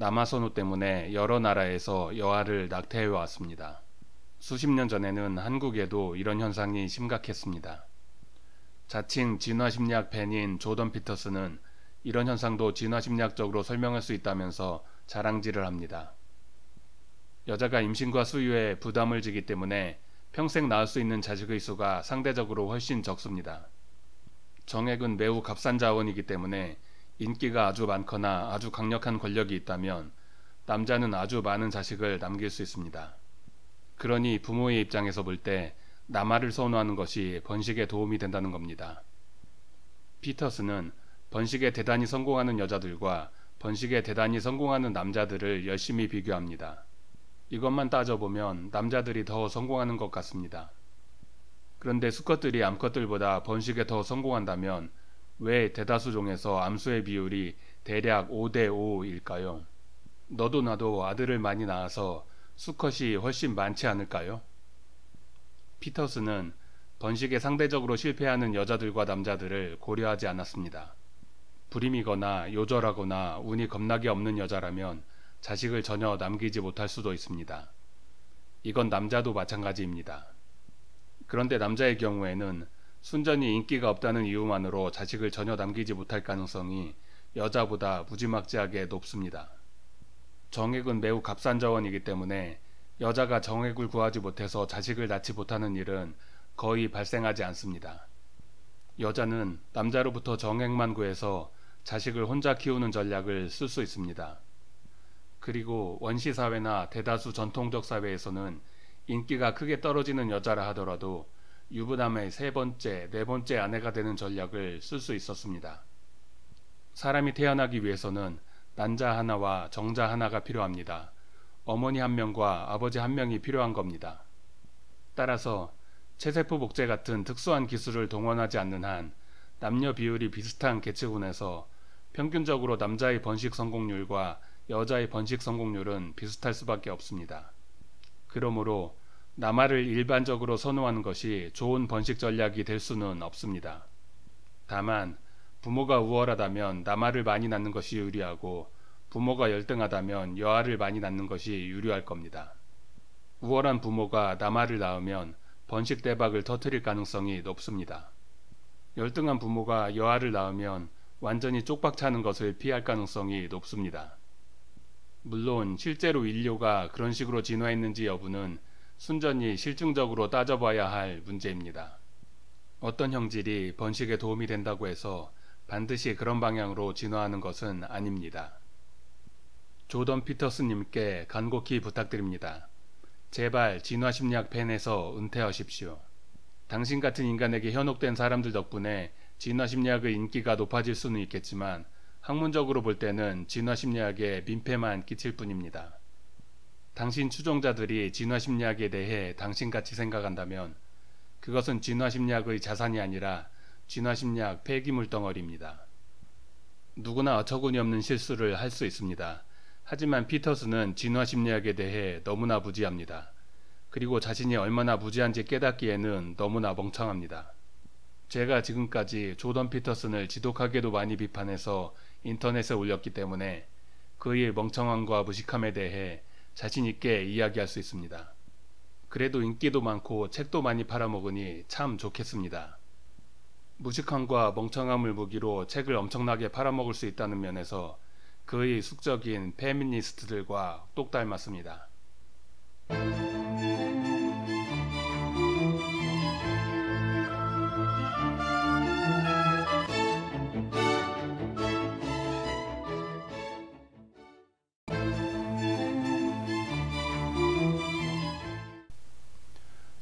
남아선호 때문에 여러 나라에서 여아를 낙태해 왔습니다. 수십 년 전에는 한국에도 이런 현상이 심각했습니다. 자칭 진화심리학 팬인 조던 피터스는 이런 현상도 진화심리학적으로 설명할 수 있다면서 자랑질을 합니다. 여자가 임신과 수유에 부담을 지기 때문에 평생 낳을 수 있는 자식의 수가 상대적으로 훨씬 적습니다. 정액은 매우 값싼 자원이기 때문에 인기가 아주 많거나 아주 강력한 권력이 있다면 남자는 아주 많은 자식을 남길 수 있습니다. 그러니 부모의 입장에서 볼 때 남아를 선호하는 것이 번식에 도움이 된다는 겁니다. 피터스는 번식에 대단히 성공하는 여자들과 번식에 대단히 성공하는 남자들을 열심히 비교합니다. 이것만 따져보면 남자들이 더 성공하는 것 같습니다. 그런데 수컷들이 암컷들보다 번식에 더 성공한다면 왜 대다수 종에서 암수의 비율이 대략 5대 5일까요? 너도 나도 아들을 많이 낳아서 수컷이 훨씬 많지 않을까요? 피터스는 번식에 상대적으로 실패하는 여자들과 남자들을 고려하지 않았습니다. 불임이거나 요절하거나 운이 겁나게 없는 여자라면 자식을 전혀 남기지 못할 수도 있습니다. 이건 남자도 마찬가지입니다. 그런데 남자의 경우에는 순전히 인기가 없다는 이유만으로 자식을 전혀 남기지 못할 가능성이 여자보다 무지막지하게 높습니다. 정액은 매우 값싼 자원이기 때문에 여자가 정액을 구하지 못해서 자식을 낳지 못하는 일은 거의 발생하지 않습니다. 여자는 남자로부터 정액만 구해서 자식을 혼자 키우는 전략을 쓸 수 있습니다. 그리고 원시 사회나 대다수 전통적 사회에서는 인기가 크게 떨어지는 여자라 하더라도 유부남의 세 번째, 네 번째 아내가 되는 전략을 쓸 수 있었습니다. 사람이 태어나기 위해서는 난자 하나와 정자 하나가 필요합니다. 어머니 한 명과 아버지 한 명이 필요한 겁니다. 따라서 체세포 복제 같은 특수한 기술을 동원하지 않는 한 남녀 비율이 비슷한 개체군에서 평균적으로 남자의 번식 성공률과 여자의 번식 성공률은 비슷할 수밖에 없습니다. 그러므로 남아를 일반적으로 선호하는 것이 좋은 번식 전략이 될 수는 없습니다. 다만 부모가 우월하다면 남아를 많이 낳는 것이 유리하고 부모가 열등하다면 여아를 많이 낳는 것이 유리할 겁니다. 우월한 부모가 남아를 낳으면 번식 대박을 터트릴 가능성이 높습니다. 열등한 부모가 여아를 낳으면 완전히 쪽박차는 것을 피할 가능성이 높습니다. 물론 실제로 인류가 그런 식으로 진화했는지 여부는 순전히 실증적으로 따져봐야 할 문제입니다. 어떤 형질이 번식에 도움이 된다고 해서 반드시 그런 방향으로 진화하는 것은 아닙니다. 조던 피터스님께 간곡히 부탁드립니다. 제발 진화심리학 팬에서 은퇴하십시오. 당신 같은 인간에게 현혹된 사람들 덕분에 진화심리학의 인기가 높아질 수는 있겠지만 학문적으로 볼 때는 진화심리학에 민폐만 끼칠 뿐입니다. 당신 추종자들이 진화 심리학에 대해 당신같이 생각한다면 그것은 진화 심리학의 자산이 아니라 진화 심리학 폐기물 덩어리입니다. 누구나 어처구니없는 실수를 할 수 있습니다. 하지만 피터스는 진화 심리학에 대해 너무나 부지합니다 그리고 자신이 얼마나 부지한지 깨닫기에는 너무나 멍청합니다. 제가 지금까지 조던 피터슨을 지독하게도 많이 비판해서 인터넷에 올렸기 때문에 그의 멍청함과 무식함에 대해 자신 있게 이야기할 수 있습니다. 그래도 인기도 많고 책도 많이 팔아먹으니 참 좋겠습니다. 무식함과 멍청함을 무기로 책을 엄청나게 팔아먹을 수 있다는 면에서 그의 숙적인 페미니스트들과 똑 닮았습니다.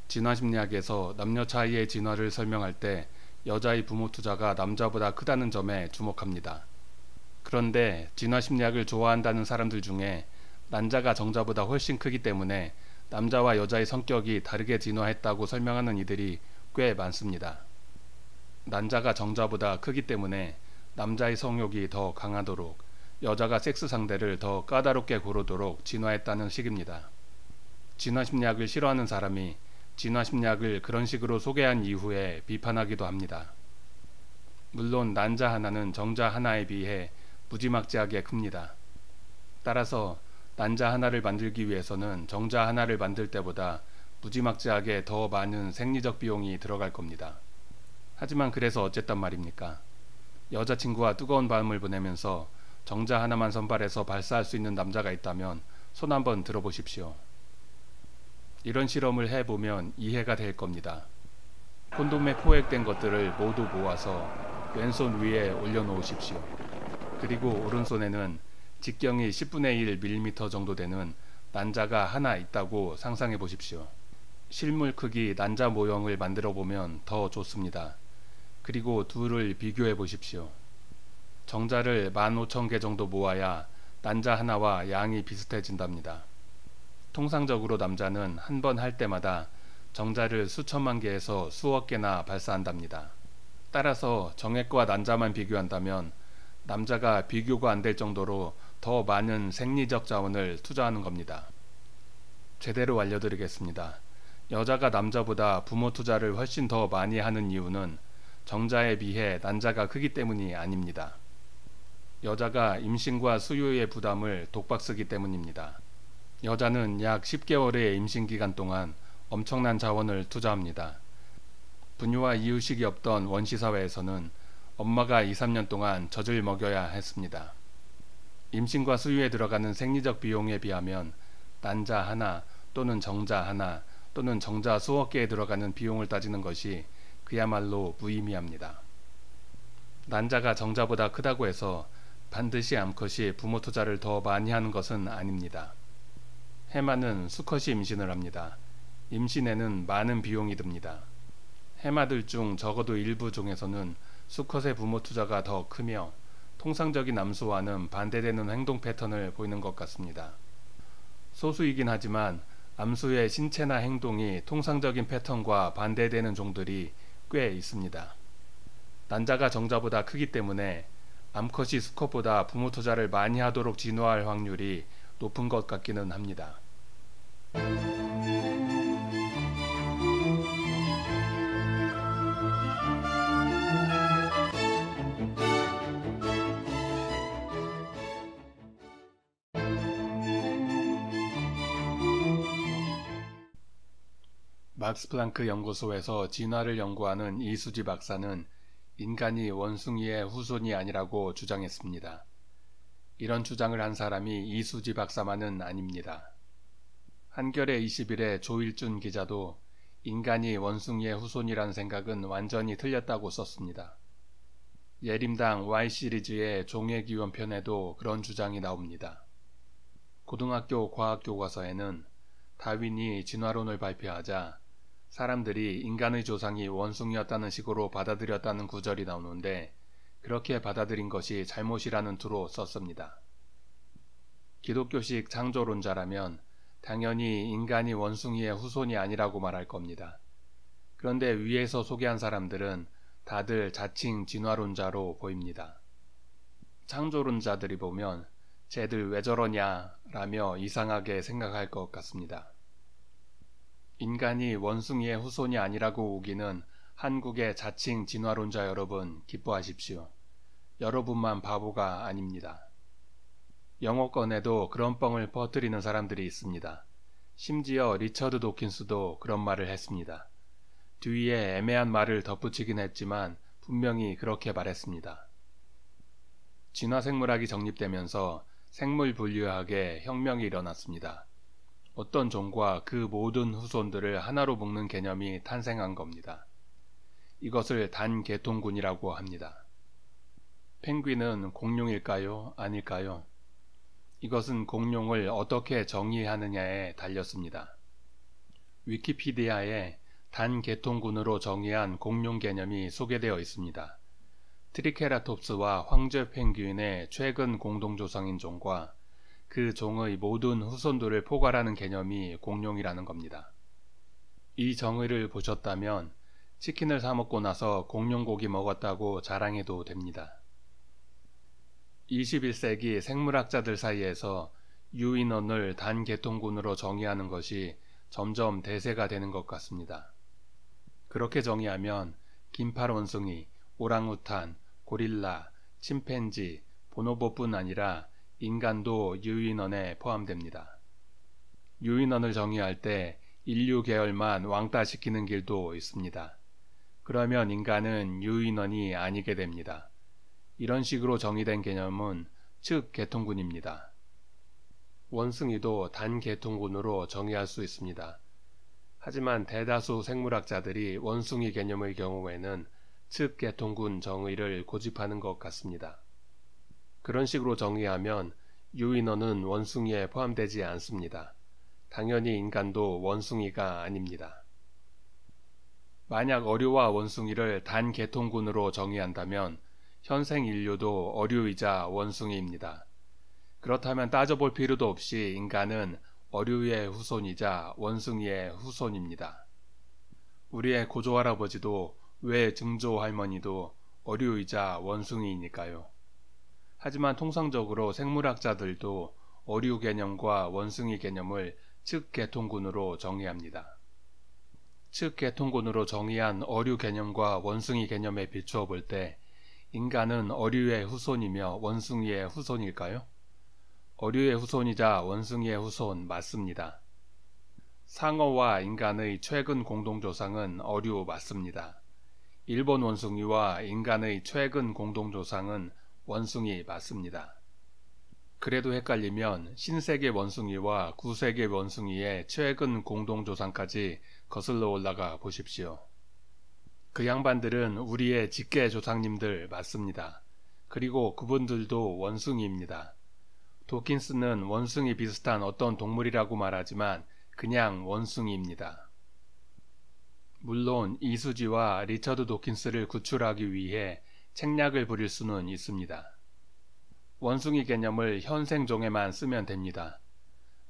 진화심리학에서 남녀 차이의 진화를 설명할 때 여자의 부모 투자가 남자보다 크다는 점에 주목합니다. 그런데 진화심리학을 좋아한다는 사람들 중에 난자가 정자보다 훨씬 크기 때문에 남자와 여자의 성격이 다르게 진화했다고 설명하는 이들이 꽤 많습니다. 난자가 정자보다 크기 때문에 남자의 성욕이 더 강하도록 여자가 섹스 상대를 더 까다롭게 고르도록 진화했다는 식입니다. 진화심리학을 싫어하는 사람이 진화심리학을 그런 식으로 소개한 이후에 비판하기도 합니다. 물론 난자 하나는 정자 하나에 비해 무지막지하게 큽니다. 따라서 난자 하나를 만들기 위해서는 정자 하나를 만들 때보다 무지막지하게 더 많은 생리적 비용이 들어갈 겁니다. 하지만 그래서 어쨌단 말입니까? 여자친구와 뜨거운 밤을 보내면서 정자 하나만 선발해서 발사할 수 있는 남자가 있다면 손 한번 들어보십시오. 이런 실험을 해보면 이해가 될 겁니다. 콘돔에 포획된 것들을 모두 모아서 왼손 위에 올려놓으십시오. 그리고 오른손에는 직경이 10분의 1mm 정도 되는 난자가 하나 있다고 상상해 보십시오. 실물 크기 난자 모형을 만들어 보면 더 좋습니다. 그리고 둘을 비교해 보십시오. 정자를 15,000개 정도 모아야 난자 하나와 양이 비슷해진답니다. 통상적으로 남자는 한 번 할 때마다 정자를 수천만 개에서 수억 개나 발사한답니다. 따라서 정액과 난자만 비교한다면 남자가 비교가 안 될 정도로 더 많은 생리적 자원을 투자하는 겁니다. 제대로 알려드리겠습니다. 여자가 남자보다 부모 투자를 훨씬 더 많이 하는 이유는 정자에 비해 난자가 크기 때문이 아닙니다. 여자가 임신과 수유의 부담을 독박 쓰기 때문입니다. 여자는 약 10개월의 임신 기간 동안 엄청난 자원을 투자합니다. 분유와 이유식이 없던 원시 사회에서는 엄마가 2, 3년 동안 젖을 먹여야 했습니다. 임신과 수유에 들어가는 생리적 비용에 비하면 난자 하나 또는 정자 하나 또는 정자 수억 개에 들어가는 비용을 따지는 것이 그야말로 무의미합니다. 난자가 정자보다 크다고 해서 반드시 암컷이 부모 투자를 더 많이 하는 것은 아닙니다. 해마는 수컷이 임신을 합니다. 임신에는 많은 비용이 듭니다. 해마들 중 적어도 일부 종에서는 수컷의 부모 투자가 더 크며 통상적인 암수와는 반대되는 행동 패턴을 보이는 것 같습니다. 소수이긴 하지만 암수의 신체나 행동이 통상적인 패턴과 반대되는 종들이 꽤 있습니다. 난자가 정자보다 크기 때문에 암컷이 수컷보다 부모 투자를 많이 하도록 진화할 확률이 높은 것 같기는 합니다. 막스 플랑크 연구소에서 진화를 연구하는 이수지 박사는 인간이 원숭이의 후손이 아니라고 주장했습니다. 이런 주장을 한 사람이 이수지 박사만은 아닙니다. 한겨레 20일에 조일준 기자도 인간이 원숭이의 후손이란 생각은 완전히 틀렸다고 썼습니다. 예림당 Y 시리즈의 종의기원 편에도 그런 주장이 나옵니다. 고등학교 과학 교과서에는 다윈이 진화론을 발표하자 사람들이 인간의 조상이 원숭이였다는 식으로 받아들였다는 구절이 나오는데 그렇게 받아들인 것이 잘못이라는 투로 썼습니다. 기독교식 창조론자라면 당연히 인간이 원숭이의 후손이 아니라고 말할 겁니다. 그런데 위에서 소개한 사람들은 다들 자칭 진화론자로 보입니다. 창조론자들이 보면 쟤들 왜 저러냐라며 이상하게 생각할 것 같습니다. 인간이 원숭이의 후손이 아니라고 우기는 한국의 자칭 진화론자 여러분 기뻐하십시오. 여러분만 바보가 아닙니다. 영어권에도 그런 뻥을 퍼뜨리는 사람들이 있습니다. 심지어 리처드 도킨스도 그런 말을 했습니다. 뒤에 애매한 말을 덧붙이긴 했지만 분명히 그렇게 말했습니다. 진화생물학이 정립되면서 생물 분류학에 혁명이 일어났습니다. 어떤 종과 그 모든 후손들을 하나로 묶는 개념이 탄생한 겁니다. 이것을 단계통군이라고 합니다. 펭귄은 공룡일까요? 아닐까요? 이것은 공룡을 어떻게 정의하느냐에 달렸습니다. 위키피디아에 단계통군으로 정의한 공룡 개념이 소개되어 있습니다. 트리케라톱스와 황제 펭귄의 최근 공동조상인 종과 그 종의 모든 후손들을 포괄하는 개념이 공룡이라는 겁니다. 이 정의를 보셨다면 치킨을 사 먹고 나서 공룡고기 먹었다고 자랑해도 됩니다. 21세기 생물학자들 사이에서 유인원을 단계통군으로 정의하는 것이 점점 대세가 되는 것 같습니다. 그렇게 정의하면 긴팔 원숭이, 오랑우탄, 고릴라, 침팬지, 보노보뿐 아니라 인간도 유인원에 포함됩니다. 유인원을 정의할 때 인류 계열만 왕따시키는 길도 있습니다. 그러면 인간은 유인원이 아니게 됩니다. 이런 식으로 정의된 개념은 즉 개통군입니다. 원숭이도 단계통군으로 정의할 수 있습니다. 하지만 대다수 생물학자들이 원숭이 개념의 경우에는 즉 개통군 정의를 고집하는 것 같습니다. 그런 식으로 정의하면 유인원은 원숭이에 포함되지 않습니다. 당연히 인간도 원숭이가 아닙니다. 만약 어류와 원숭이를 단 계통군으로 정의한다면 현생 인류도 어류이자 원숭이입니다. 그렇다면 따져볼 필요도 없이 인간은 어류의 후손이자 원숭이의 후손입니다. 우리의 고조할아버지도 왜 증조할머니도 어류이자 원숭이니까요. 하지만 통상적으로 생물학자들도 어류 개념과 원숭이 개념을 즉계통군으로 정의합니다. 즉개통군으로 정의한 어류 개념과 원숭이 개념에 비추어 볼 때 인간은 어류의 후손이며 원숭이의 후손일까요? 어류의 후손이자 원숭이의 후손 맞습니다. 상어와 인간의 최근 공동조상은 어류 맞습니다. 일본 원숭이와 인간의 최근 공동조상은 원숭이 맞습니다. 그래도 헷갈리면 신세계 원숭이와 구세계 원숭이의 최근 공동조상까지 거슬러 올라가 보십시오. 그 양반들은 우리의 직계 조상님들 맞습니다. 그리고 그분들도 원숭이입니다. 도킨스는 원숭이 비슷한 어떤 동물이라고 말하지만 그냥 원숭이입니다. 물론 이수지와 리처드 도킨스를 구출하기 위해 책략을 부릴 수는 있습니다. 원숭이 개념을 현생종에만 쓰면 됩니다.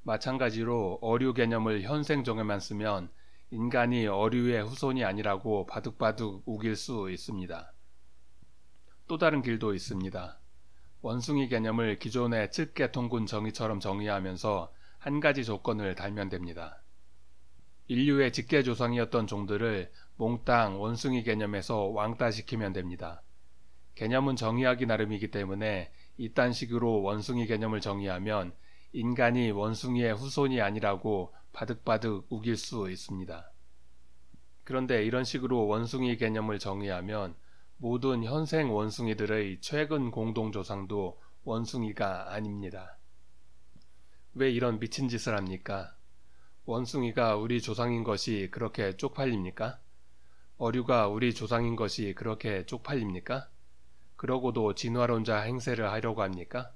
마찬가지로 어류 개념을 현생종에만 쓰면 인간이 어류의 후손이 아니라고 바둑바둑 우길 수 있습니다. 또 다른 길도 있습니다. 원숭이 개념을 기존의 칠개 통군 정의처럼 정의하면서 한 가지 조건을 달면 됩니다. 인류의 직계 조상이었던 종들을 몽땅 원숭이 개념에서 왕따시키면 됩니다. 개념은 정의하기 나름이기 때문에 이딴 식으로 원숭이 개념을 정의하면 인간이 원숭이의 후손이 아니라고 바득바득 우길 수 있습니다. 그런데 이런 식으로 원숭이 개념을 정의하면 모든 현생 원숭이들의 최근 공동조상도 원숭이가 아닙니다. 왜 이런 미친 짓을 합니까? 원숭이가 우리 조상인 것이 그렇게 쪽팔립니까? 어류가 우리 조상인 것이 그렇게 쪽팔립니까? 그러고도 진화론자 행세를 하려고 합니까?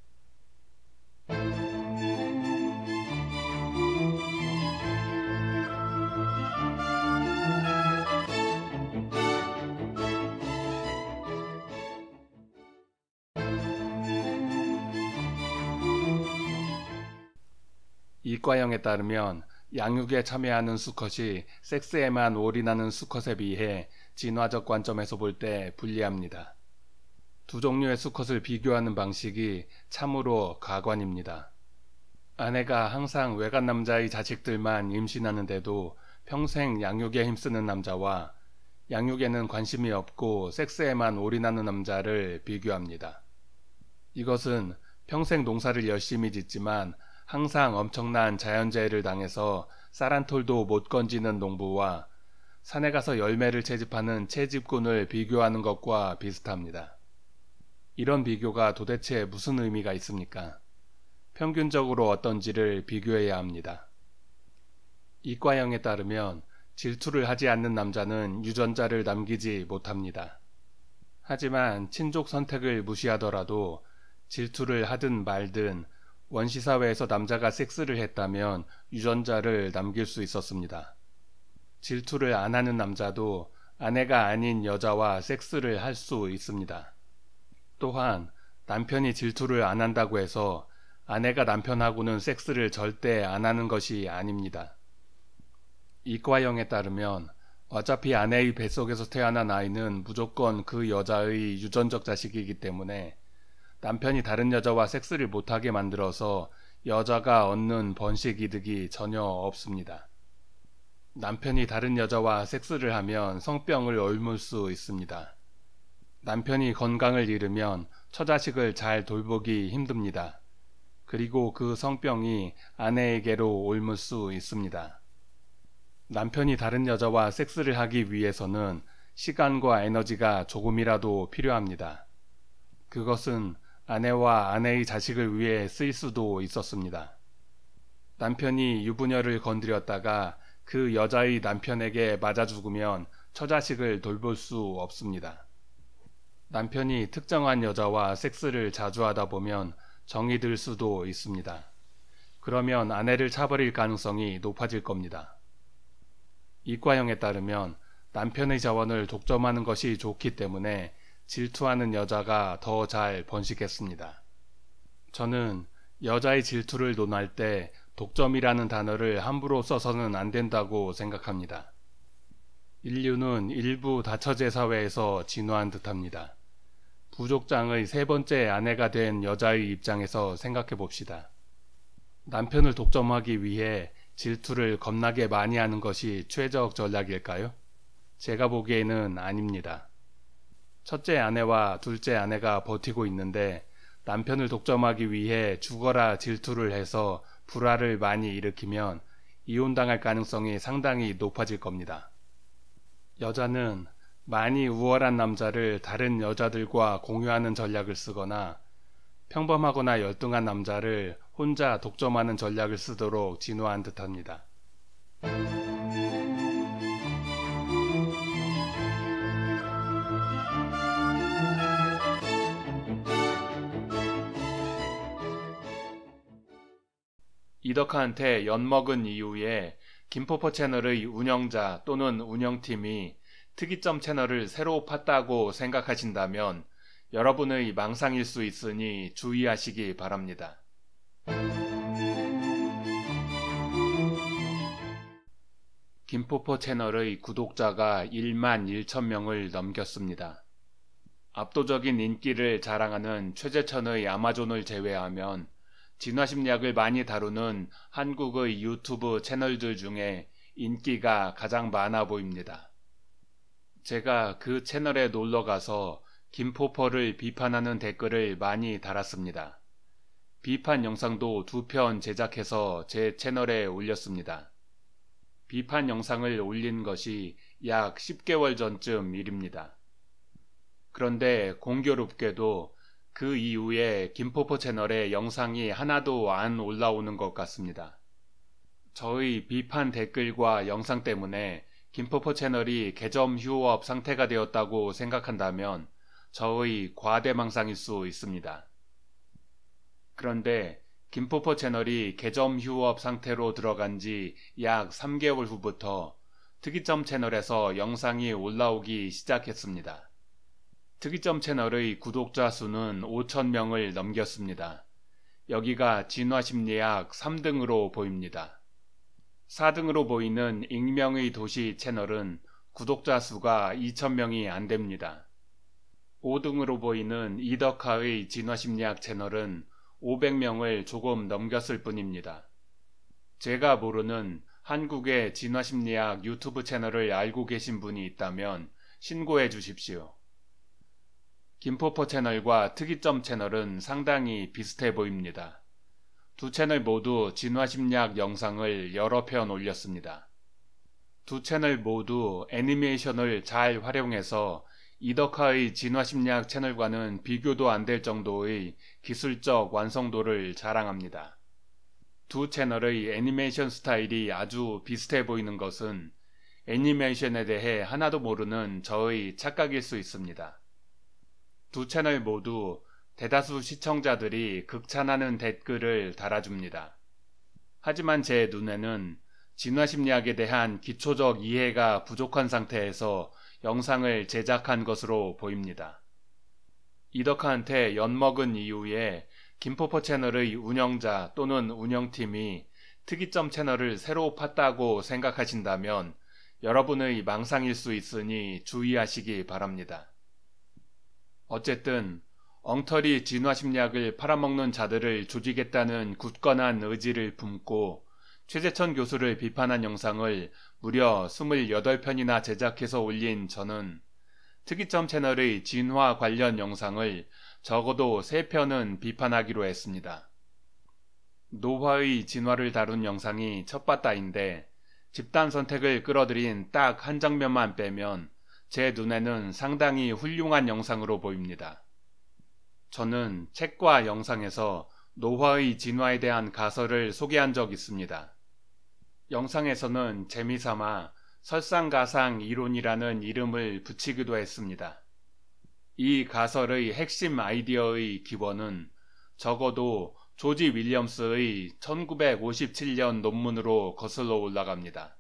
귓과형에 따르면 양육에 참여하는 수컷이 섹스에만 올인하는 수컷에 비해 진화적 관점에서 볼 때 불리합니다. 두 종류의 수컷을 비교하는 방식이 참으로 가관입니다. 아내가 항상 외간 남자의 자식들만 임신하는데도 평생 양육에 힘쓰는 남자와 양육에는 관심이 없고 섹스에만 올인하는 남자를 비교합니다. 이것은 평생 농사를 열심히 짓지만 항상 엄청난 자연재해를 당해서 쌀한톨도 못 건지는 농부와 산에 가서 열매를 채집하는 채집꾼을 비교하는 것과 비슷합니다. 이런 비교가 도대체 무슨 의미가 있습니까? 평균적으로 어떤지를 비교해야 합니다. 이과형에 따르면 질투를 하지 않는 남자는 유전자를 남기지 못합니다. 하지만 친족 선택을 무시하더라도 질투를 하든 말든 원시사회에서 남자가 섹스를 했다면 유전자를 남길 수 있었습니다. 질투를 안 하는 남자도 아내가 아닌 여자와 섹스를 할 수 있습니다. 또한 남편이 질투를 안 한다고 해서 아내가 남편하고는 섹스를 절대 안 하는 것이 아닙니다. 이과형에 따르면 어차피 아내의 뱃속에서 태어난 아이는 무조건 그 여자의 유전적 자식이기 때문에 남편이 다른 여자와 섹스를 못하게 만들어서 여자가 얻는 번식 이득이 전혀 없습니다. 남편이 다른 여자와 섹스를 하면 성병을 옮을 수 있습니다. 남편이 건강을 잃으면 처자식을 잘 돌보기 힘듭니다. 그리고 그 성병이 아내에게로 옮을 수 있습니다. 남편이 다른 여자와 섹스를 하기 위해서는 시간과 에너지가 조금이라도 필요합니다. 그것은 아내와 아내의 자식을 위해 쓸 수도 있었습니다. 남편이 유부녀를 건드렸다가 그 여자의 남편에게 맞아 죽으면 처자식을 돌볼 수 없습니다. 남편이 특정한 여자와 섹스를 자주 하다 보면 정이 들 수도 있습니다. 그러면 아내를 차버릴 가능성이 높아질 겁니다. 이과형에 따르면 남편의 자원을 독점하는 것이 좋기 때문에 질투하는 여자가 더 잘 번식했습니다. 저는 여자의 질투를 논할 때 독점이라는 단어를 함부로 써서는 안 된다고 생각합니다. 인류는 일부 다처제 사회에서 진화한 듯합니다. 부족장의 세 번째 아내가 된 여자의 입장에서 생각해 봅시다. 남편을 독점하기 위해 질투를 겁나게 많이 하는 것이 최적 전략일까요? 제가 보기에는 아닙니다. 첫째 아내와 둘째 아내가 버티고 있는데 남편을 독점하기 위해 죽어라 질투를 해서 불화를 많이 일으키면 이혼당할 가능성이 상당히 높아질 겁니다. 여자는 많이 우월한 남자를 다른 여자들과 공유하는 전략을 쓰거나 평범하거나 열등한 남자를 혼자 독점하는 전략을 쓰도록 진화한 듯합니다. 이덕화한테 연먹은 이후에 김포포 채널의 운영자 또는 운영팀이 특이점 채널을 새로 팠다고 생각하신다면 여러분의 망상일 수 있으니 주의하시기 바랍니다. 김포포 채널의 구독자가 1만 1천 명을 넘겼습니다. 압도적인 인기를 자랑하는 최재천의 아마존을 제외하면 진화심리학을 많이 다루는 한국의 유튜브 채널들 중에 인기가 가장 많아 보입니다. 제가 그 채널에 놀러 가서 김포퍼를 비판하는 댓글을 많이 달았습니다. 비판 영상도 두 편 제작해서 제 채널에 올렸습니다. 비판 영상을 올린 것이 약 10개월 전쯤 일입니다. 그런데 공교롭게도 그 이후에 김포포 채널에 영상이 하나도 안 올라오는 것 같습니다. 저의 비판 댓글과 영상 때문에 김포포 채널이 개점 휴업 상태가 되었다고 생각한다면 저의 과대망상일 수 있습니다. 그런데 김포포 채널이 개점 휴업 상태로 들어간 지 약 3개월 후부터 특이점 채널에서 영상이 올라오기 시작했습니다. 특이점 채널의 구독자 수는 5,000명을 넘겼습니다. 여기가 진화심리학 3등으로 보입니다. 4등으로 보이는 익명의 도시 채널은 구독자 수가 2,000명이 안 됩니다. 5등으로 보이는 이덕하의 진화심리학 채널은 500명을 조금 넘겼을 뿐입니다. 제가 모르는 한국의 진화심리학 유튜브 채널을 알고 계신 분이 있다면 신고해 주십시오. 김포포 채널과 특이점 채널은 상당히 비슷해 보입니다. 두 채널 모두 진화심리학 영상을 여러 편 올렸습니다. 두 채널 모두 애니메이션을 잘 활용해서 이덕화의 진화심리학 채널과는 비교도 안 될 정도의 기술적 완성도를 자랑합니다. 두 채널의 애니메이션 스타일이 아주 비슷해 보이는 것은 애니메이션에 대해 하나도 모르는 저의 착각일 수 있습니다. 두 채널 모두 대다수 시청자들이 극찬하는 댓글을 달아줍니다. 하지만 제 눈에는 진화심리학에 대한 기초적 이해가 부족한 상태에서 영상을 제작한 것으로 보입니다. 이덕한테 연먹은 이후에 김포퍼 채널의 운영자 또는 운영팀이 특이점 채널을 새로 팠다고 생각하신다면 여러분의 망상일 수 있으니 주의하시기 바랍니다. 어쨌든 엉터리 진화심리학을 팔아먹는 자들을 조직했다는 굳건한 의지를 품고 최재천 교수를 비판한 영상을 무려 28편이나 제작해서 올린 저는 특이점 채널의 진화 관련 영상을 적어도 3편은 비판하기로 했습니다. 노화의 진화를 다룬 영상이 첫바다인데 집단 선택을 끌어들인 딱 한 장면만 빼면 제 눈에는 상당히 훌륭한 영상으로 보입니다. 저는 책과 영상에서 노화의 진화에 대한 가설을 소개한 적 있습니다. 영상에서는 재미삼아 설상가상 이론이라는 이름을 붙이기도 했습니다. 이 가설의 핵심 아이디어의 기원은 적어도 조지 윌리엄스의 1957년 논문으로 거슬러 올라갑니다.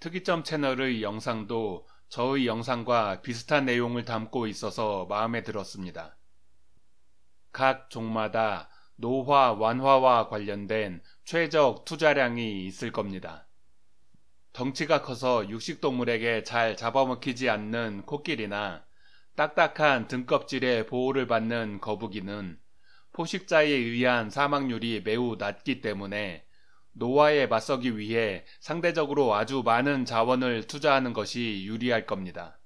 특이점 채널의 영상도 저의 영상과 비슷한 내용을 담고 있어서 마음에 들었습니다. 각 종마다 노화, 완화와 관련된 최적 투자량이 있을 겁니다. 덩치가 커서 육식동물에게 잘 잡아먹히지 않는 코끼리나 딱딱한 등껍질의 보호를 받는 거북이는 포식자에 의한 사망률이 매우 낮기 때문에 노화에 맞서기 위해 상대적으로 아주 많은 자원을 투자하는 것이 유리할 겁니다.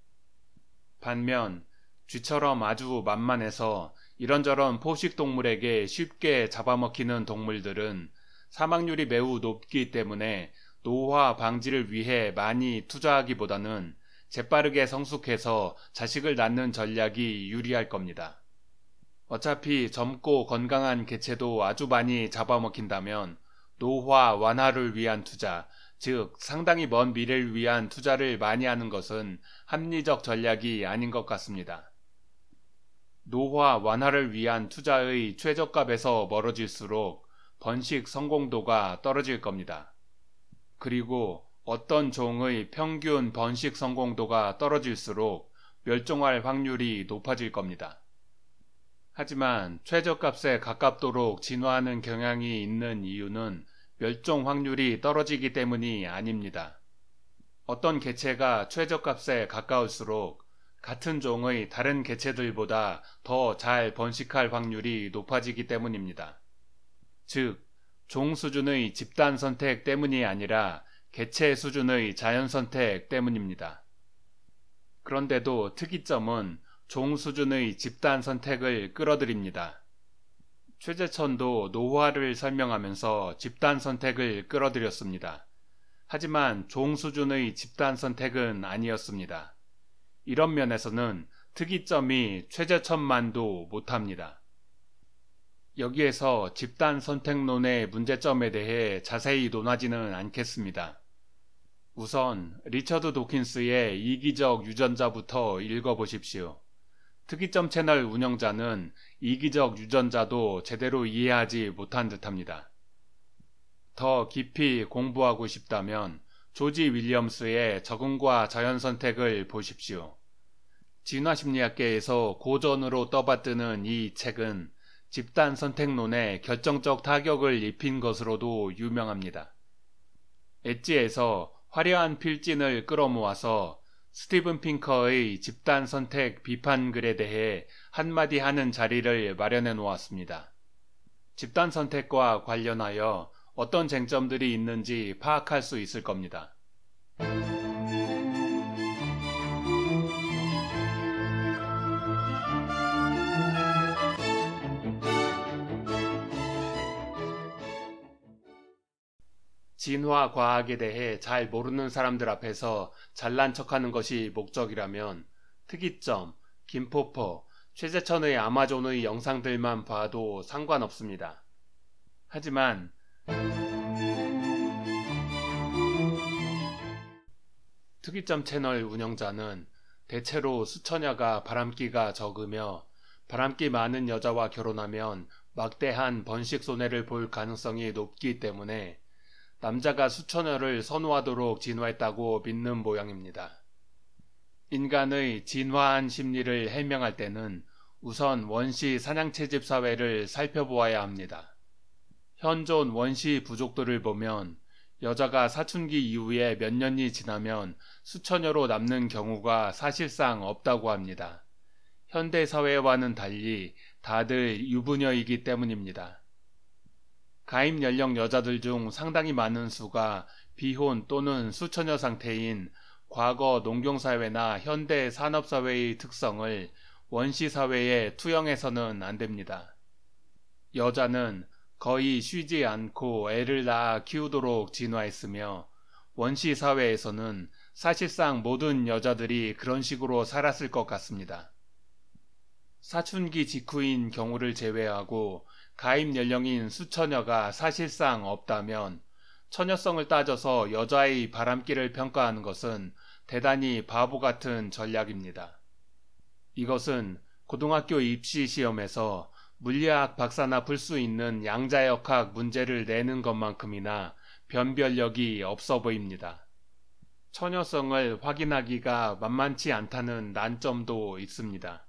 반면 쥐처럼 아주 만만해서 이런저런 포식동물에게 쉽게 잡아먹히는 동물들은 사망률이 매우 높기 때문에 노화 방지를 위해 많이 투자하기보다는 재빠르게 성숙해서 자식을 낳는 전략이 유리할 겁니다. 어차피 젊고 건강한 개체도 아주 많이 잡아먹힌다면 노화 완화를 위한 투자, 즉 상당히 먼 미래를 위한 투자를 많이 하는 것은 합리적 전략이 아닌 것 같습니다. 노화 완화를 위한 투자의 최저값에서 멀어질수록 번식 성공도가 떨어질 겁니다. 그리고 어떤 종의 평균 번식 성공도가 떨어질수록 멸종할 확률이 높아질 겁니다. 하지만 최저값에 가깝도록 진화하는 경향이 있는 이유는 멸종 확률이 떨어지기 때문이 아닙니다. 어떤 개체가 최저값에 가까울수록 같은 종의 다른 개체들보다 더 잘 번식할 확률이 높아지기 때문입니다. 즉, 종 수준의 집단 선택 때문이 아니라 개체 수준의 자연 선택 때문입니다. 그런데도 특이점은 종수준의 집단 선택을 끌어들입니다. 최재천도 노화를 설명하면서 집단 선택을 끌어들였습니다. 하지만 종수준의 집단 선택은 아니었습니다. 이런 면에서는 특이점이 최재천만도 못합니다. 여기에서 집단 선택론의 문제점에 대해 자세히 논하지는 않겠습니다. 우선 리처드 도킨스의 이기적 유전자부터 읽어보십시오. 특이점 채널 운영자는 이기적 유전자도 제대로 이해하지 못한 듯합니다. 더 깊이 공부하고 싶다면 조지 윌리엄스의 적응과 자연 선택을 보십시오. 진화심리학계에서 고전으로 떠받드는 이 책은 집단 선택론에 결정적 타격을 입힌 것으로도 유명합니다. 엣지에서 화려한 필진을 끌어모아서 스티븐 핑커의 집단 선택 비판 글에 대해 한마디 하는 자리를 마련해 놓았습니다. 집단 선택과 관련하여 어떤 쟁점들이 있는지 파악할 수 있을 겁니다. 진화 과학에 대해 잘 모르는 사람들 앞에서 잘난 척하는 것이 목적이라면 특이점, 김포퍼, 최재천의 아마존의 영상들만 봐도 상관없습니다. 하지만 특이점 채널 운영자는 대체로 수천여가 바람기가 적으며 바람기 많은 여자와 결혼하면 막대한 번식 손해를 볼 가능성이 높기 때문에 남자가 수천여를 선호하도록 진화했다고 믿는 모양입니다. 인간의 진화한 심리를 해명할 때는 우선 원시 사냥채집 사회를 살펴보아야 합니다. 현존 원시 부족들을 보면 여자가 사춘기 이후에 몇 년이 지나면 수천여로 남는 경우가 사실상 없다고 합니다. 현대 사회와는 달리 다들 유부녀이기 때문입니다. 가입 연령 여자들 중 상당히 많은 수가 비혼 또는 수처녀 상태인 과거 농경사회나 현대 산업사회의 특성을 원시사회에 투영해서는 안 됩니다. 여자는 거의 쉬지 않고 애를 낳아 키우도록 진화했으며 원시사회에서는 사실상 모든 여자들이 그런 식으로 살았을 것 같습니다. 사춘기 직후인 경우를 제외하고 가입 연령인 수처녀가 사실상 없다면 처녀성을 따져서 여자의 바람길을 평가하는 것은 대단히 바보 같은 전략입니다. 이것은 고등학교 입시 시험에서 물리학 박사나 풀 수 있는 양자역학 문제를 내는 것만큼이나 변별력이 없어 보입니다. 처녀성을 확인하기가 만만치 않다는 난점도 있습니다.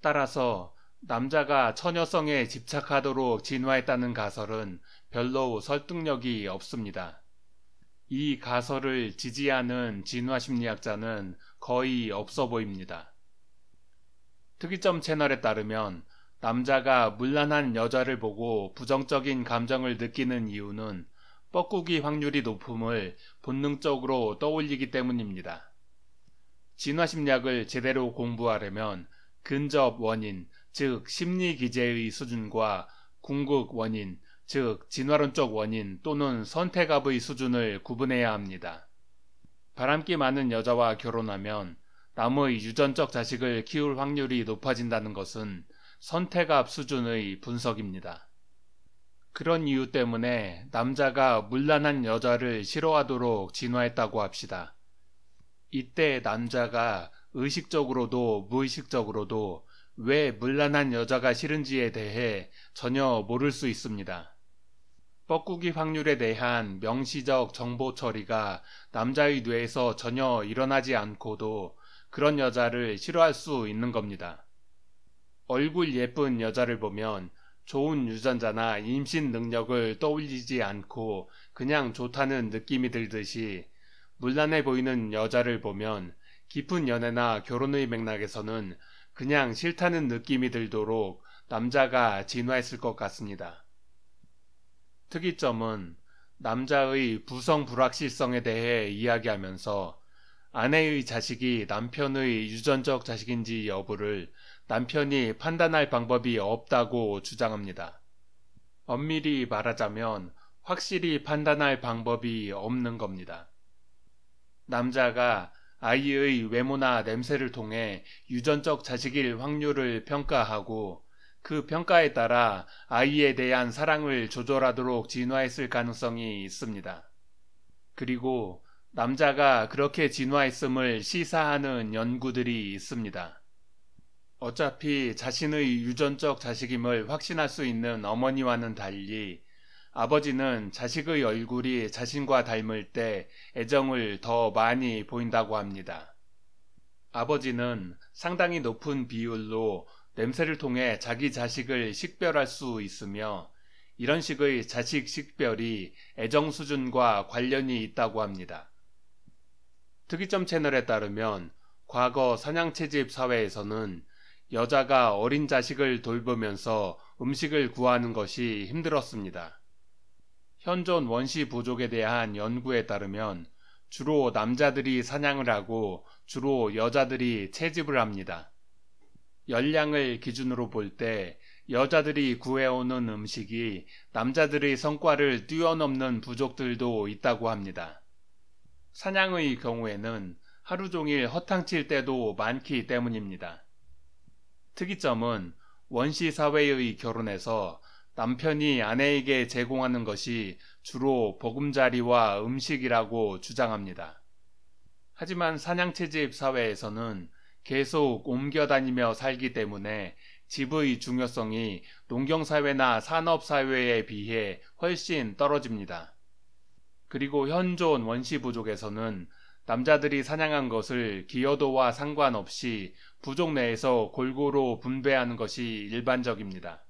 따라서 남자가 처녀성에 집착하도록 진화했다는 가설은 별로 설득력이 없습니다. 이 가설을 지지하는 진화심리학자는 거의 없어 보입니다. 특이점 채널에 따르면 남자가 물란한 여자를 보고 부정적인 감정을 느끼는 이유는 뻐꾸기 확률이 높음을 본능적으로 떠올리기 때문입니다. 진화심리학을 제대로 공부하려면 근접 원인, 즉 심리 기재의 수준과 궁극 원인, 즉 진화론적 원인 또는 선택압의 수준을 구분해야 합니다. 바람기 많은 여자와 결혼하면 남의 유전적 자식을 키울 확률이 높아진다는 것은 선택압 수준의 분석입니다. 그런 이유 때문에 남자가 물란한 여자를 싫어하도록 진화했다고 합시다. 이때 남자가 의식적으로도 무의식적으로도 왜 물란한 여자가 싫은지에 대해 전혀 모를 수 있습니다. 뻐꾸기 확률에 대한 명시적 정보 처리가 남자의 뇌에서 전혀 일어나지 않고도 그런 여자를 싫어할 수 있는 겁니다. 얼굴 예쁜 여자를 보면 좋은 유전자나 임신 능력을 떠올리지 않고 그냥 좋다는 느낌이 들듯이 물란해 보이는 여자를 보면 깊은 연애나 결혼의 맥락에서는 그냥 싫다는 느낌이 들도록 남자가 진화했을 것 같습니다. 특이점은 남자의 부성 불확실성에 대해 이야기하면서 아내의 자식이 남편의 유전적 자식인지 여부를 남편이 판단할 방법이 없다고 주장합니다. 엄밀히 말하자면 확실히 판단할 방법이 없는 겁니다. 남자가 아이의 외모나 냄새를 통해 유전적 자식일 확률을 평가하고 그 평가에 따라 아이에 대한 사랑을 조절하도록 진화했을 가능성이 있습니다. 그리고 남자가 그렇게 진화했음을 시사하는 연구들이 있습니다. 어차피 자신의 유전적 자식임을 확신할 수 있는 어머니와는 달리 아버지는 자식의 얼굴이 자신과 닮을 때 애정을 더 많이 보인다고 합니다. 아버지는 상당히 높은 비율로 냄새를 통해 자기 자식을 식별할 수 있으며 이런 식의 자식 식별이 애정 수준과 관련이 있다고 합니다. 특이점 채널에 따르면 과거 사냥채집 사회에서는 여자가 어린 자식을 돌보면서 음식을 구하는 것이 힘들었습니다. 현존 원시 부족에 대한 연구에 따르면 주로 남자들이 사냥을 하고 주로 여자들이 채집을 합니다. 연량을 기준으로 볼 때 여자들이 구해오는 음식이 남자들의 성과를 뛰어넘는 부족들도 있다고 합니다. 사냥의 경우에는 하루 종일 허탕칠 때도 많기 때문입니다. 특이점은 원시 사회의 결혼에서 남편이 아내에게 제공하는 것이 주로 보금자리와 음식이라고 주장합니다. 하지만 사냥채집 사회에서는 계속 옮겨다니며 살기 때문에 집의 중요성이 농경사회나 산업사회에 비해 훨씬 떨어집니다. 그리고 현존 원시부족에서는 남자들이 사냥한 것을 기여도와 상관없이 부족 내에서 골고루 분배하는 것이 일반적입니다.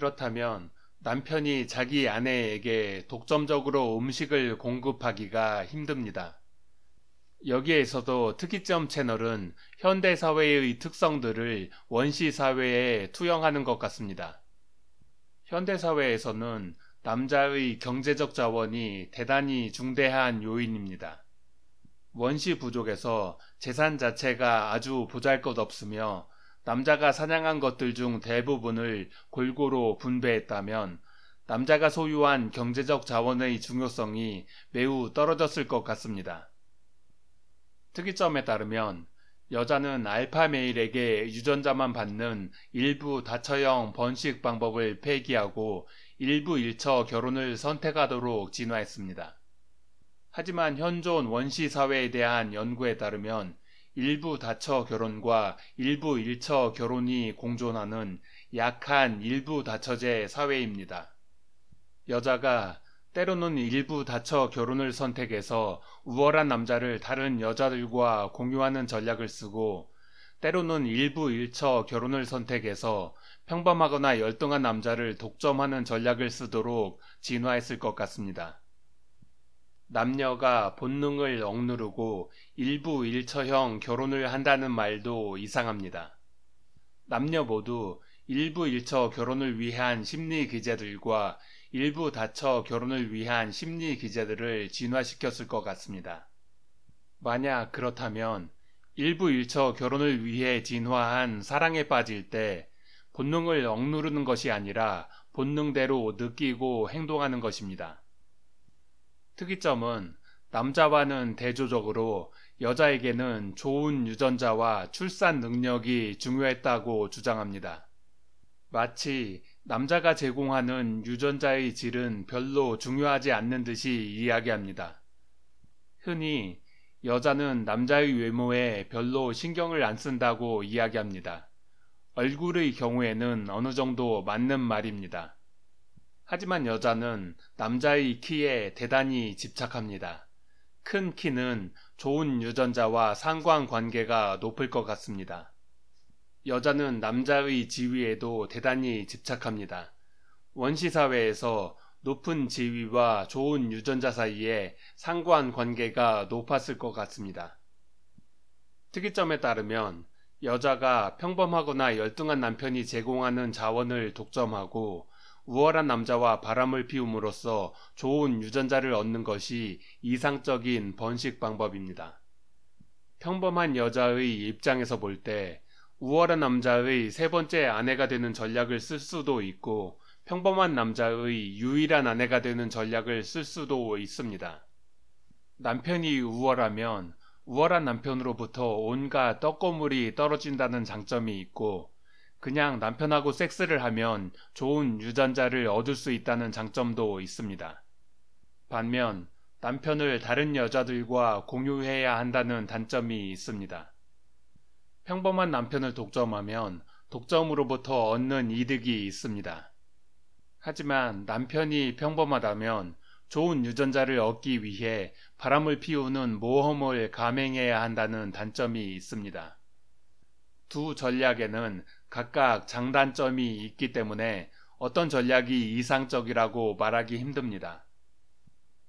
그렇다면 남편이 자기 아내에게 독점적으로 음식을 공급하기가 힘듭니다. 여기에서도 특이점 채널은 현대사회의 특성들을 원시사회에 투영하는 것 같습니다. 현대사회에서는 남자의 경제적 자원이 대단히 중대한 요인입니다. 원시 부족에서 재산 자체가 아주 보잘 것 없으며 남자가 사냥한 것들 중 대부분을 골고루 분배했다면 남자가 소유한 경제적 자원의 중요성이 매우 떨어졌을 것 같습니다. 특이점에 따르면 여자는 알파 메일에게 유전자만 받는 일부 다처형 번식 방법을 폐기하고 일부 일처 결혼을 선택하도록 진화했습니다. 하지만 현존 원시 사회에 대한 연구에 따르면 일부 다처 결혼과 일부 일처 결혼이 공존하는 약한 일부 다처제 사회입니다. 여자가 때로는 일부 다처 결혼을 선택해서 우월한 남자를 다른 여자들과 공유하는 전략을 쓰고 때로는 일부 일처 결혼을 선택해서 평범하거나 열등한 남자를 독점하는 전략을 쓰도록 진화했을 것 같습니다. 남녀가 본능을 억누르고 일부 일처형 결혼을 한다는 말도 이상합니다. 남녀 모두 일부 일처 결혼을 위한 심리 기제들과 일부 다처 결혼을 위한 심리 기제들을 진화시켰을 것 같습니다. 만약 그렇다면 일부 일처 결혼을 위해 진화한 사랑에 빠질 때 본능을 억누르는 것이 아니라 본능대로 느끼고 행동하는 것입니다. 특이점은 남자와는 대조적으로 여자에게는 좋은 유전자와 출산 능력이 중요했다고 주장합니다. 마치 남자가 제공하는 유전자의 질은 별로 중요하지 않는 듯이 이야기합니다. 흔히 여자는 남자의 외모에 별로 신경을 안 쓴다고 이야기합니다. 얼굴의 경우에는 어느 정도 맞는 말입니다. 하지만 여자는 남자의 키에 대단히 집착합니다. 큰 키는 좋은 유전자와 상관관계가 높을 것 같습니다. 여자는 남자의 지위에도 대단히 집착합니다. 원시사회에서 높은 지위와 좋은 유전자 사이에 상관관계가 높았을 것 같습니다. 특이점에 따르면 여자가 평범하거나 열등한 남편이 제공하는 자원을 독점하고 우월한 남자와 바람을 피움으로써 좋은 유전자를 얻는 것이 이상적인 번식 방법입니다. 평범한 여자의 입장에서 볼 때 우월한 남자의 세 번째 아내가 되는 전략을 쓸 수도 있고 평범한 남자의 유일한 아내가 되는 전략을 쓸 수도 있습니다. 남편이 우월하면 우월한 남편으로부터 온갖 떡고물이 떨어진다는 장점이 있고 그냥 남편하고 섹스를 하면 좋은 유전자를 얻을 수 있다는 장점도 있습니다. 반면 남편을 다른 여자들과 공유해야 한다는 단점이 있습니다. 평범한 남편을 독점하면 독점으로부터 얻는 이득이 있습니다. 하지만 남편이 평범하다면 좋은 유전자를 얻기 위해 바람을 피우는 모험을 감행해야 한다는 단점이 있습니다. 두 전략에는 각각 장단점이 있기 때문에 어떤 전략이 이상적이라고 말하기 힘듭니다.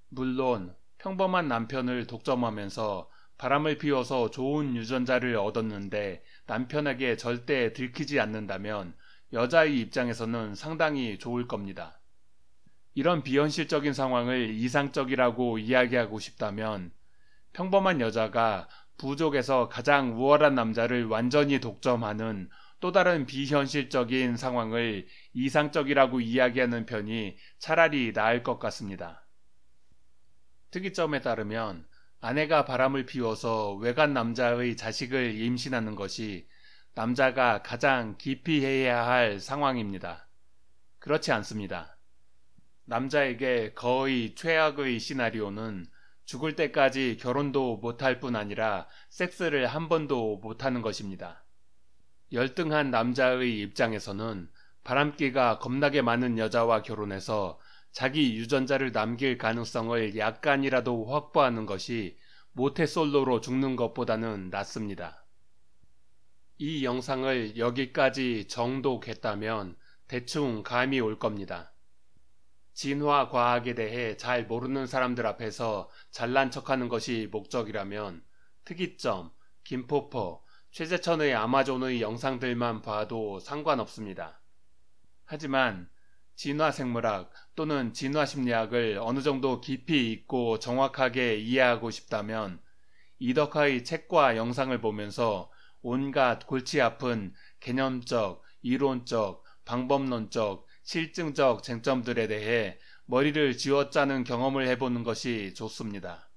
물론 평범한 남편을 독점하면서 바람을 피워서 좋은 유전자를 얻었는데 남편에게 절대 들키지 않는다면 여자의 입장에서는 상당히 좋을 겁니다. 이런 비현실적인 상황을 이상적이라고 이야기하고 싶다면 평범한 여자가 부족에서 가장 우월한 남자를 완전히 독점하는 또 다른 비현실적인 상황을 이상적이라고 이야기하는 편이 차라리 나을 것 같습니다. 특이점에 따르면 아내가 바람을 피워서 외간 남자의 자식을 임신하는 것이 남자가 가장 기피해야 할 상황입니다. 그렇지 않습니다. 남자에게 거의 최악의 시나리오는 죽을 때까지 결혼도 못할 뿐 아니라 섹스를 한 번도 못하는 것입니다. 열등한 남자의 입장에서는 바람기가 겁나게 많은 여자와 결혼해서 자기 유전자를 남길 가능성을 약간이라도 확보하는 것이 모태솔로로 죽는 것보다는 낫습니다. 이 영상을 여기까지 정독했다면 대충 감이 올 겁니다. 진화 과학에 대해 잘 모르는 사람들 앞에서 잘난 척하는 것이 목적이라면 특이점, 김포퍼, 최재천의 아마존의 영상들만 봐도 상관없습니다. 하지만 진화생물학 또는 진화심리학을 어느 정도 깊이 있고 정확하게 이해하고 싶다면 이덕화의 책과 영상을 보면서 온갖 골치 아픈 개념적, 이론적, 방법론적, 실증적 쟁점들에 대해 머리를 쥐어짜는 경험을 해보는 것이 좋습니다.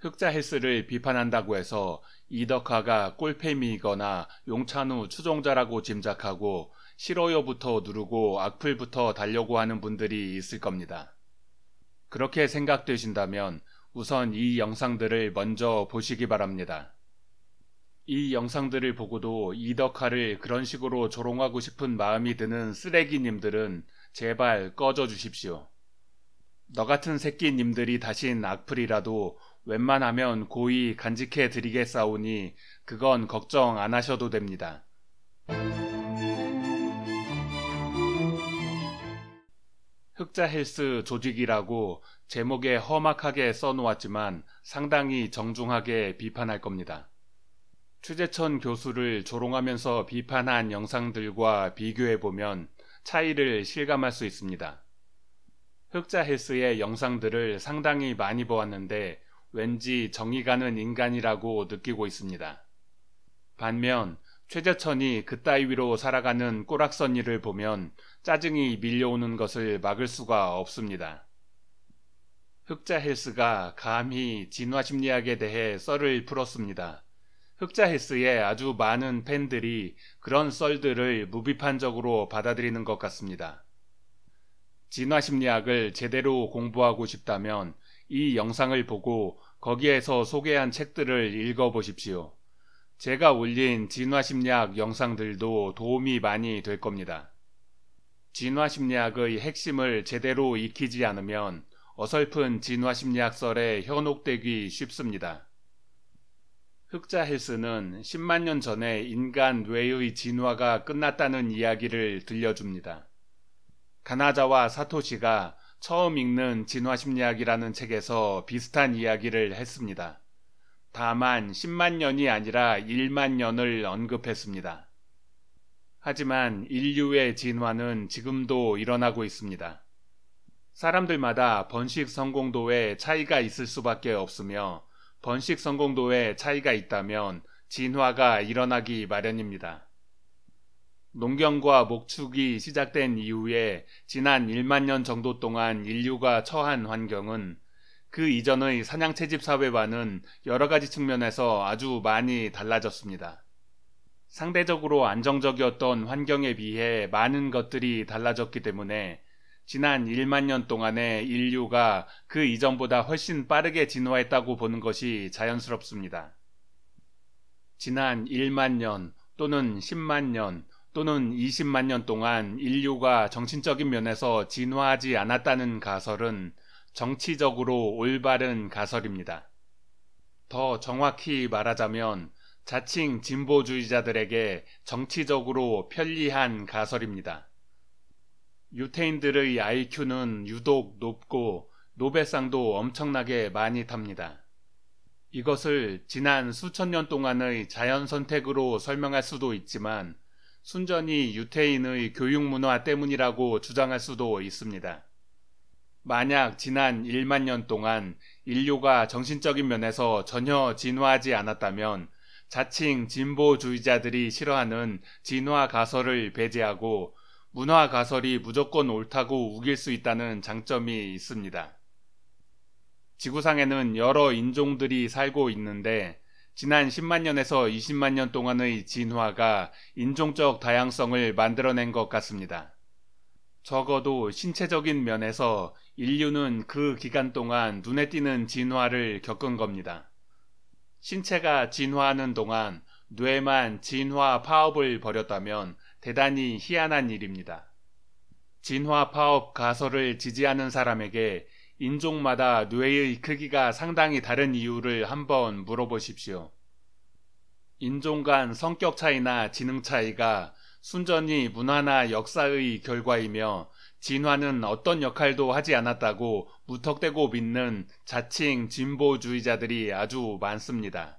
흑자 헬스를 비판한다고 해서 이덕화가 꼴패미이거나 용찬우 추종자라고 짐작하고 싫어요부터 누르고 악플부터 달려고 하는 분들이 있을 겁니다. 그렇게 생각되신다면 우선 이 영상들을 먼저 보시기 바랍니다. 이 영상들을 보고도 이덕화를 그런 식으로 조롱하고 싶은 마음이 드는 쓰레기님들은 제발 꺼져 주십시오. 너 같은 새끼님들이 다신 악플이라도 웬만하면 고이 간직해 드리겠사오니 그건 걱정 안 하셔도 됩니다. 흑자헬스 조직이라고 제목에 험악하게 써놓았지만 상당히 정중하게 비판할 겁니다. 추재천 교수를 조롱하면서 비판한 영상들과 비교해보면 차이를 실감할 수 있습니다. 흑자헬스의 영상들을 상당히 많이 보았는데 왠지 정이 가는 인간이라고 느끼고 있습니다. 반면 최재천이 그따위로 살아가는 꼬락선이를 보면 짜증이 밀려오는 것을 막을 수가 없습니다. 흑자 헬스가 감히 진화 심리학에 대해 썰을 풀었습니다. 흑자 헬스의 아주 많은 팬들이 그런 썰들을 무비판적으로 받아들이는 것 같습니다. 진화 심리학을 제대로 공부하고 싶다면 이 영상을 보고 거기에서 소개한 책들을 읽어보십시오. 제가 올린 진화심리학 영상들도 도움이 많이 될 겁니다. 진화심리학의 핵심을 제대로 익히지 않으면 어설픈 진화심리학설에 현혹되기 쉽습니다. 흑자 헬스는 10만 년 전에 인간 뇌의 진화가 끝났다는 이야기를 들려줍니다. 가나자와 사토시가 처음 읽는 진화심리학이라는 책에서 비슷한 이야기를 했습니다. 다만 10만 년이 아니라 1만 년을 언급했습니다. 하지만 인류의 진화는 지금도 일어나고 있습니다. 사람들마다 번식 성공도에 차이가 있을 수밖에 없으며 번식 성공도에 차이가 있다면 진화가 일어나기 마련입니다. 농경과 목축이 시작된 이후에 지난 1만 년 정도 동안 인류가 처한 환경은 그 이전의 사냥채집 사회와는 여러 가지 측면에서 아주 많이 달라졌습니다. 상대적으로 안정적이었던 환경에 비해 많은 것들이 달라졌기 때문에 지난 1만 년 동안에 인류가 그 이전보다 훨씬 빠르게 진화했다고 보는 것이 자연스럽습니다. 지난 1만 년 또는 10만 년 또는 20만 년 동안 인류가 정신적인 면에서 진화하지 않았다는 가설은 정치적으로 올바른 가설입니다. 더 정확히 말하자면 자칭 진보주의자들에게 정치적으로 편리한 가설입니다. 유태인들의 IQ는 유독 높고 노벨상도 엄청나게 많이 탑니다. 이것을 지난 수천 년 동안의 자연 선택으로 설명할 수도 있지만 순전히 유태인의 교육 문화 때문이라고 주장할 수도 있습니다. 만약 지난 1만 년 동안 인류가 정신적인 면에서 전혀 진화하지 않았다면 자칭 진보주의자들이 싫어하는 진화 가설을 배제하고 문화 가설이 무조건 옳다고 우길 수 있다는 장점이 있습니다. 지구상에는 여러 인종들이 살고 있는데 지난 10만 년에서 20만 년 동안의 진화가 인종적 다양성을 만들어낸 것 같습니다. 적어도 신체적인 면에서 인류는 그 기간 동안 눈에 띄는 진화를 겪은 겁니다. 신체가 진화하는 동안 뇌만 진화 파업을 벌였다면 대단히 희한한 일입니다. 진화 파업 가설을 지지하는 사람에게 인종마다 뇌의 크기가 상당히 다른 이유를 한번 물어보십시오. 인종 간 성격 차이나 지능 차이가 순전히 문화나 역사의 결과이며 진화는 어떤 역할도 하지 않았다고 무턱대고 믿는 자칭 진보주의자들이 아주 많습니다.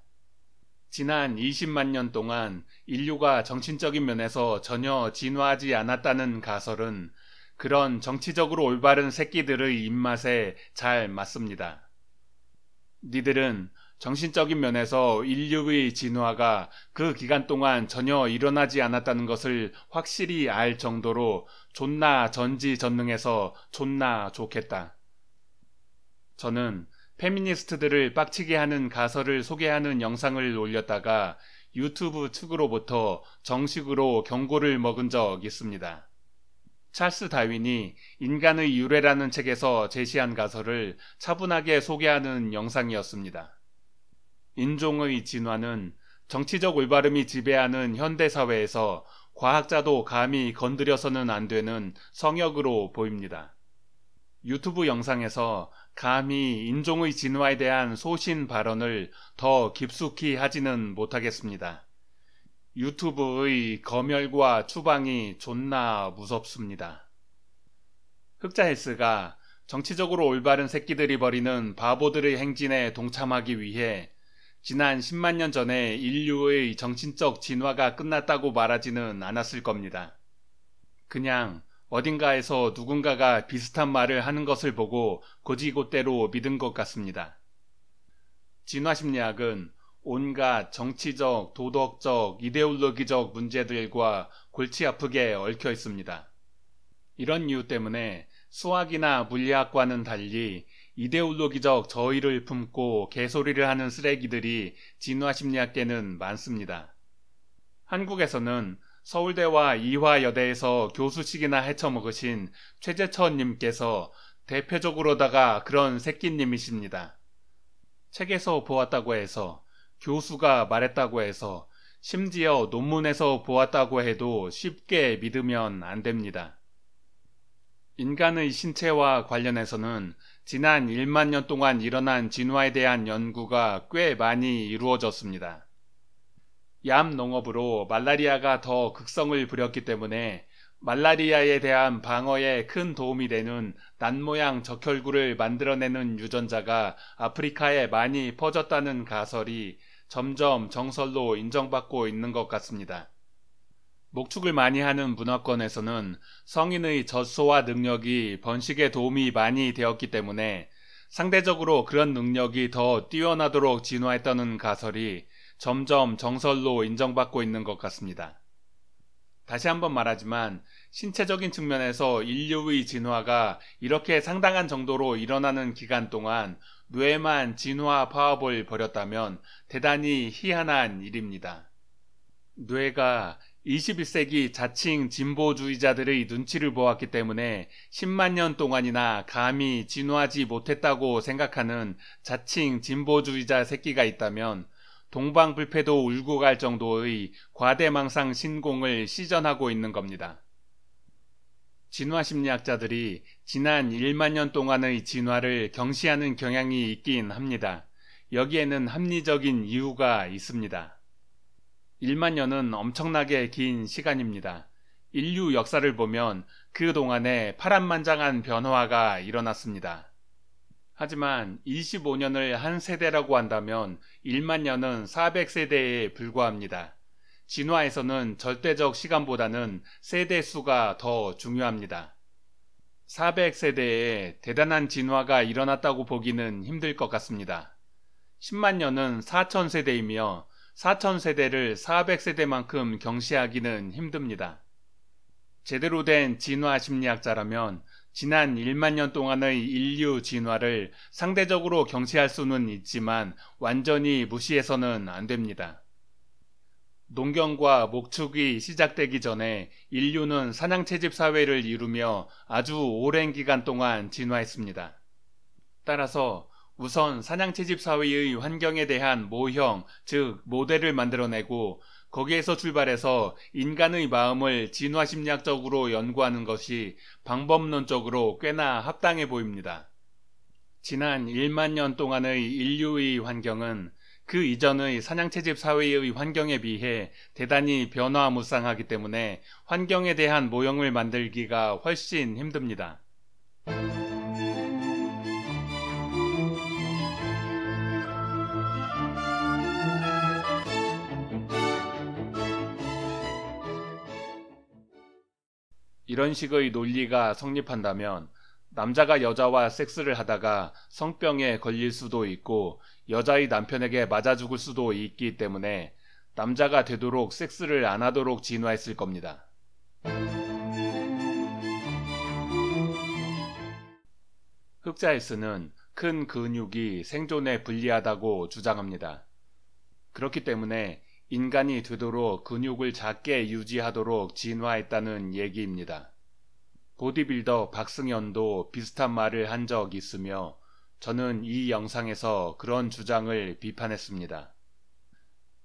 지난 20만 년 동안 인류가 정신적인 면에서 전혀 진화하지 않았다는 가설은 그런 정치적으로 올바른 새끼들의 입맛에 잘 맞습니다. 니들은 정신적인 면에서 인류의 진화가 그 기간 동안 전혀 일어나지 않았다는 것을 확실히 알 정도로 존나 전지전능해서 존나 좋겠다. 저는 페미니스트들을 빡치게 하는 가설을 소개하는 영상을 올렸다가 유튜브 측으로부터 정식으로 경고를 먹은 적 있습니다. 찰스 다윈이 인간의 유래라는 책에서 제시한 가설을 차분하게 소개하는 영상이었습니다. 인종의 진화는 정치적 올바름이 지배하는 현대사회에서 과학자도 감히 건드려서는 안 되는 성역으로 보입니다. 유튜브 영상에서 감히 인종의 진화에 대한 소신 발언을 더 깊숙이 하지는 못하겠습니다. 유튜브의 검열과 추방이 존나 무섭습니다. 흑자헬스가 정치적으로 올바른 새끼들이 벌이는 바보들의 행진에 동참하기 위해 지난 10만 년 전에 인류의 정신적 진화가 끝났다고 말하지는 않았을 겁니다. 그냥 어딘가에서 누군가가 비슷한 말을 하는 것을 보고 고지고대로 믿은 것 같습니다. 진화심리학은 온갖 정치적, 도덕적, 이데올로기적 문제들과 골치 아프게 얽혀 있습니다. 이런 이유 때문에 수학이나 물리학과는 달리 이데올로기적 저의를 품고 개소리를 하는 쓰레기들이 진화 심리학계는 많습니다. 한국에서는 서울대와 이화여대에서 교수식이나 헤쳐먹으신 최재천님께서 대표적으로다가 그런 새끼님이십니다. 책에서 보았다고 해서 교수가 말했다고 해서 심지어 논문에서 보았다고 해도 쉽게 믿으면 안 됩니다. 인간의 신체와 관련해서는 지난 1만 년 동안 일어난 진화에 대한 연구가 꽤 많이 이루어졌습니다. 얌 농업으로 말라리아가 더 극성을 부렸기 때문에 말라리아에 대한 방어에 큰 도움이 되는 난모양 적혈구를 만들어내는 유전자가 아프리카에 많이 퍼졌다는 가설이 점점 정설로 인정받고 있는 것 같습니다. 목축을 많이 하는 문화권에서는 성인의 젖소와 능력이 번식에 도움이 많이 되었기 때문에 상대적으로 그런 능력이 더 뛰어나도록 진화했다는 가설이 점점 정설로 인정받고 있는 것 같습니다. 다시 한번 말하지만 신체적인 측면에서 인류의 진화가 이렇게 상당한 정도로 일어나는 기간 동안 뇌만 진화 파업을 벌였다면 대단히 희한한 일입니다. 뇌가 21세기 자칭 진보주의자들의 눈치를 보았기 때문에 10만 년 동안이나 감히 진화하지 못했다고 생각하는 자칭 진보주의자 새끼가 있다면 동방불패도 울고 갈 정도의 과대망상 신공을 시전하고 있는 겁니다. 진화 심리학자들이 지난 1만 년 동안의 진화를 경시하는 경향이 있긴 합니다. 여기에는 합리적인 이유가 있습니다. 1만 년은 엄청나게 긴 시간입니다. 인류 역사를 보면 그동안에 파란만장한 변화가 일어났습니다. 하지만 25년을 한 세대라고 한다면 1만 년은 400세대에 불과합니다. 진화에서는 절대적 시간보다는 세대 수가 더 중요합니다. 400세대에 대단한 진화가 일어났다고 보기는 힘들 것 같습니다. 10만 년은 4천세대이며 4천세대를 400세대만큼 경시하기는 힘듭니다. 제대로 된 진화 심리학자라면 지난 1만 년 동안의 인류 진화를 상대적으로 경시할 수는 있지만 완전히 무시해서는 안 됩니다. 농경과 목축이 시작되기 전에 인류는 사냥채집 사회를 이루며 아주 오랜 기간 동안 진화했습니다. 따라서 우선 사냥채집 사회의 환경에 대한 모형, 즉, 모델을 만들어내고 거기에서 출발해서 인간의 마음을 진화심리학적으로 연구하는 것이 방법론적으로 꽤나 합당해 보입니다. 지난 1만 년 동안의 인류의 환경은 그 이전의 사냥채집 사회의 환경에 비해 대단히 변화무쌍하기 때문에 환경에 대한 모형을 만들기가 훨씬 힘듭니다. 이런 식의 논리가 성립한다면 남자가 여자와 섹스를 하다가 성병에 걸릴 수도 있고 여자의 남편에게 맞아 죽을 수도 있기 때문에 남자가 되도록 섹스를 안 하도록 진화했을 겁니다. 흑자에스는 큰 근육이 생존에 불리하다고 주장합니다. 그렇기 때문에 인간이 되도록 근육을 작게 유지하도록 진화했다는 얘기입니다. 보디빌더 박승현도 비슷한 말을 한 적 있으며 저는 이 영상에서 그런 주장을 비판했습니다.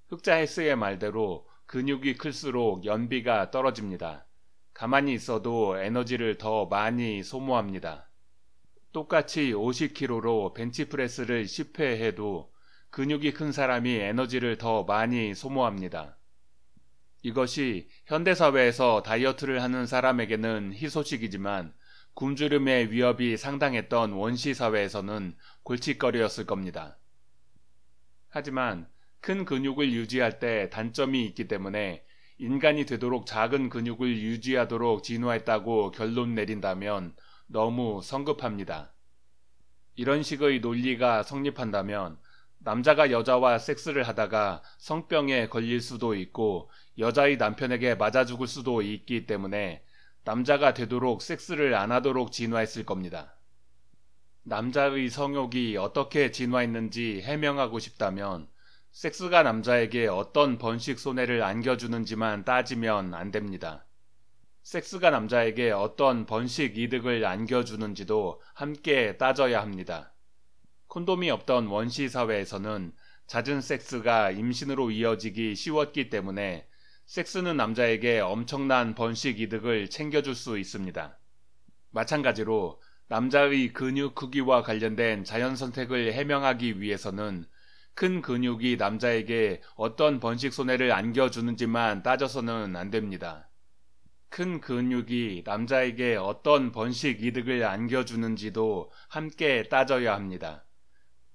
흑자 헬스의 말대로 근육이 클수록 연비가 떨어집니다. 가만히 있어도 에너지를 더 많이 소모합니다. 똑같이 50kg로 벤치프레스를 10회 해도 근육이 큰 사람이 에너지를 더 많이 소모합니다. 이것이 현대사회에서 다이어트를 하는 사람에게는 희소식이지만 굶주림의 위협이 상당했던 원시사회에서는 골칫거리였을 겁니다. 하지만 큰 근육을 유지할 때 단점이 있기 때문에 인간이 되도록 작은 근육을 유지하도록 진화했다고 결론 내린다면 너무 성급합니다. 이런 식의 논리가 성립한다면 남자가 여자와 섹스를 하다가 성병에 걸릴 수도 있고 여자의 남편에게 맞아 죽을 수도 있기 때문에 남자가 되도록 섹스를 안 하도록 진화했을 겁니다. 남자의 성욕이 어떻게 진화했는지 해명하고 싶다면 섹스가 남자에게 어떤 번식 손해를 안겨주는지만 따지면 안 됩니다. 섹스가 남자에게 어떤 번식 이득을 안겨주는지도 함께 따져야 합니다. 콘돔이 없던 원시 사회에서는 잦은 섹스가 임신으로 이어지기 쉬웠기 때문에 섹스는 남자에게 엄청난 번식 이득을 챙겨줄 수 있습니다. 마찬가지로 남자의 근육 크기와 관련된 자연 선택을 해명하기 위해서는 큰 근육이 남자에게 어떤 번식 손해를 안겨주는지만 따져서는 안 됩니다. 큰 근육이 남자에게 어떤 번식 이득을 안겨주는지도 함께 따져야 합니다.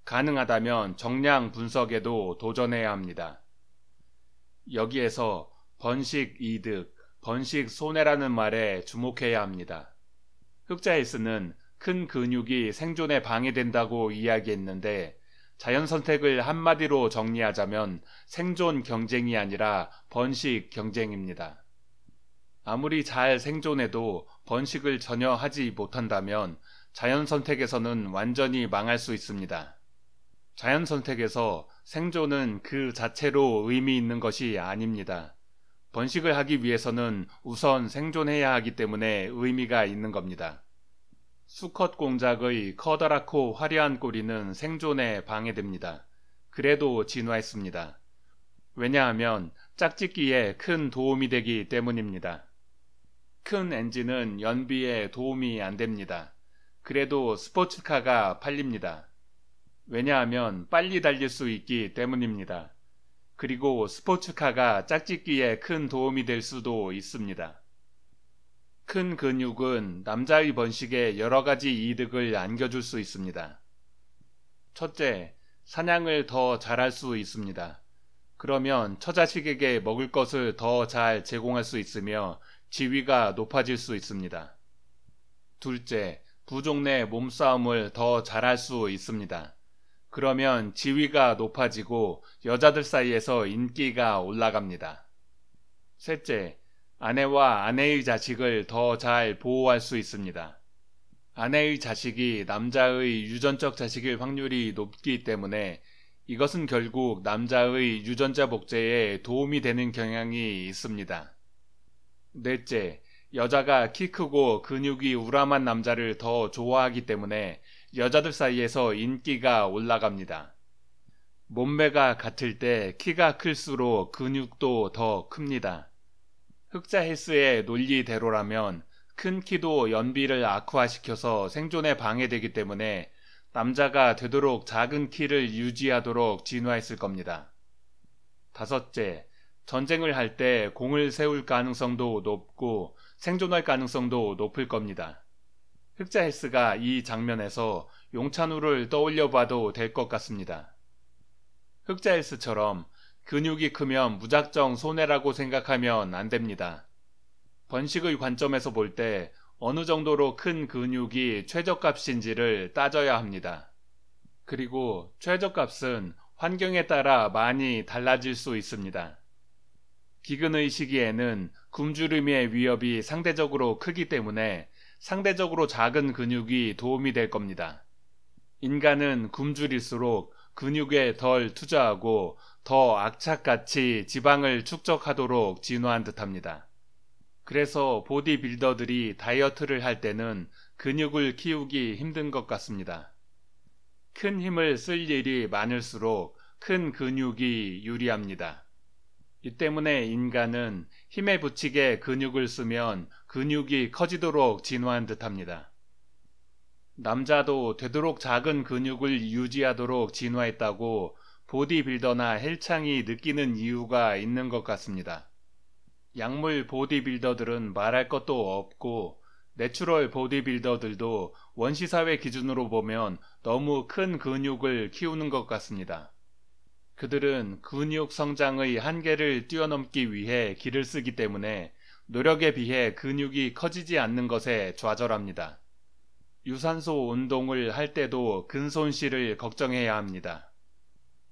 가능하다면 정량 분석에도 도전해야 합니다. 여기에서 번식 이득, 번식 손해라는 말에 주목해야 합니다. 흑자에스는큰 근육이 생존에 방해된다고 이야기했는데 자연 선택을 한마디로 정리하자면 생존 경쟁이 아니라 번식 경쟁입니다. 아무리 잘 생존해도 번식을 전혀 하지 못한다면 자연 선택에서는 완전히 망할 수 있습니다. 자연 선택에서 생존은 그 자체로 의미 있는 것이 아닙니다. 번식을 하기 위해서는 우선 생존해야 하기 때문에 의미가 있는 겁니다. 수컷 공작의 커다랗고 화려한 꼬리는 생존에 방해됩니다. 그래도 진화했습니다. 왜냐하면 짝짓기에 큰 도움이 되기 때문입니다. 큰 엔진은 연비에 도움이 안 됩니다. 그래도 스포츠카가 팔립니다. 왜냐하면 빨리 달릴 수 있기 때문입니다. 그리고 스포츠카가 짝짓기에 큰 도움이 될 수도 있습니다. 큰 근육은 남자의 번식에 여러 가지 이득을 안겨줄 수 있습니다. 첫째, 사냥을 더 잘할 수 있습니다. 그러면 처자식에게 먹을 것을 더 잘 제공할 수 있으며 지위가 높아질 수 있습니다. 둘째, 부종내 몸싸움을 더 잘할 수 있습니다. 그러면 지위가 높아지고 여자들 사이에서 인기가 올라갑니다. 셋째, 아내와 아내의 자식을 더 잘 보호할 수 있습니다. 아내의 자식이 남자의 유전적 자식일 확률이 높기 때문에 이것은 결국 남자의 유전자 복제에 도움이 되는 경향이 있습니다. 넷째, 여자가 키 크고 근육이 우람한 남자를 더 좋아하기 때문에 여자들 사이에서 인기가 올라갑니다. 몸매가 같을 때 키가 클수록 근육도 더 큽니다. 흑자 헬스의 논리대로라면 큰 키도 연비를 악화시켜서 생존에 방해되기 때문에 남자가 되도록 작은 키를 유지하도록 진화했을 겁니다. 다섯째, 전쟁을 할 때 공을 세울 가능성도 높고 생존할 가능성도 높을 겁니다. 흑자헬스가 이 장면에서 용찬우를 떠올려 봐도 될 것 같습니다. 흑자헬스처럼 근육이 크면 무작정 손해라고 생각하면 안 됩니다. 번식의 관점에서 볼 때 어느 정도로 큰 근육이 최저값인지를 따져야 합니다. 그리고 최저값은 환경에 따라 많이 달라질 수 있습니다. 기근의 시기에는 굶주림의 위협이 상대적으로 크기 때문에 상대적으로 작은 근육이 도움이 될 겁니다. 인간은 굶주릴수록 근육에 덜 투자하고 더 악착같이 지방을 축적하도록 진화한 듯합니다. 그래서 보디빌더들이 다이어트를 할 때는 근육을 키우기 힘든 것 같습니다. 큰 힘을 쓸 일이 많을수록 큰 근육이 유리합니다. 이 때문에 인간은 힘에 부치게 근육을 쓰면 근육이 커지도록 진화한 듯합니다. 남자도 되도록 작은 근육을 유지하도록 진화했다고 보디빌더나 헬창이 느끼는 이유가 있는 것 같습니다. 약물 보디빌더들은 말할 것도 없고 내추럴 보디빌더들도 원시사회 기준으로 보면 너무 큰 근육을 키우는 것 같습니다. 그들은 근육 성장의 한계를 뛰어넘기 위해 기를 쓰기 때문에 노력에 비해 근육이 커지지 않는 것에 좌절합니다. 유산소 운동을 할 때도 근손실을 걱정해야 합니다.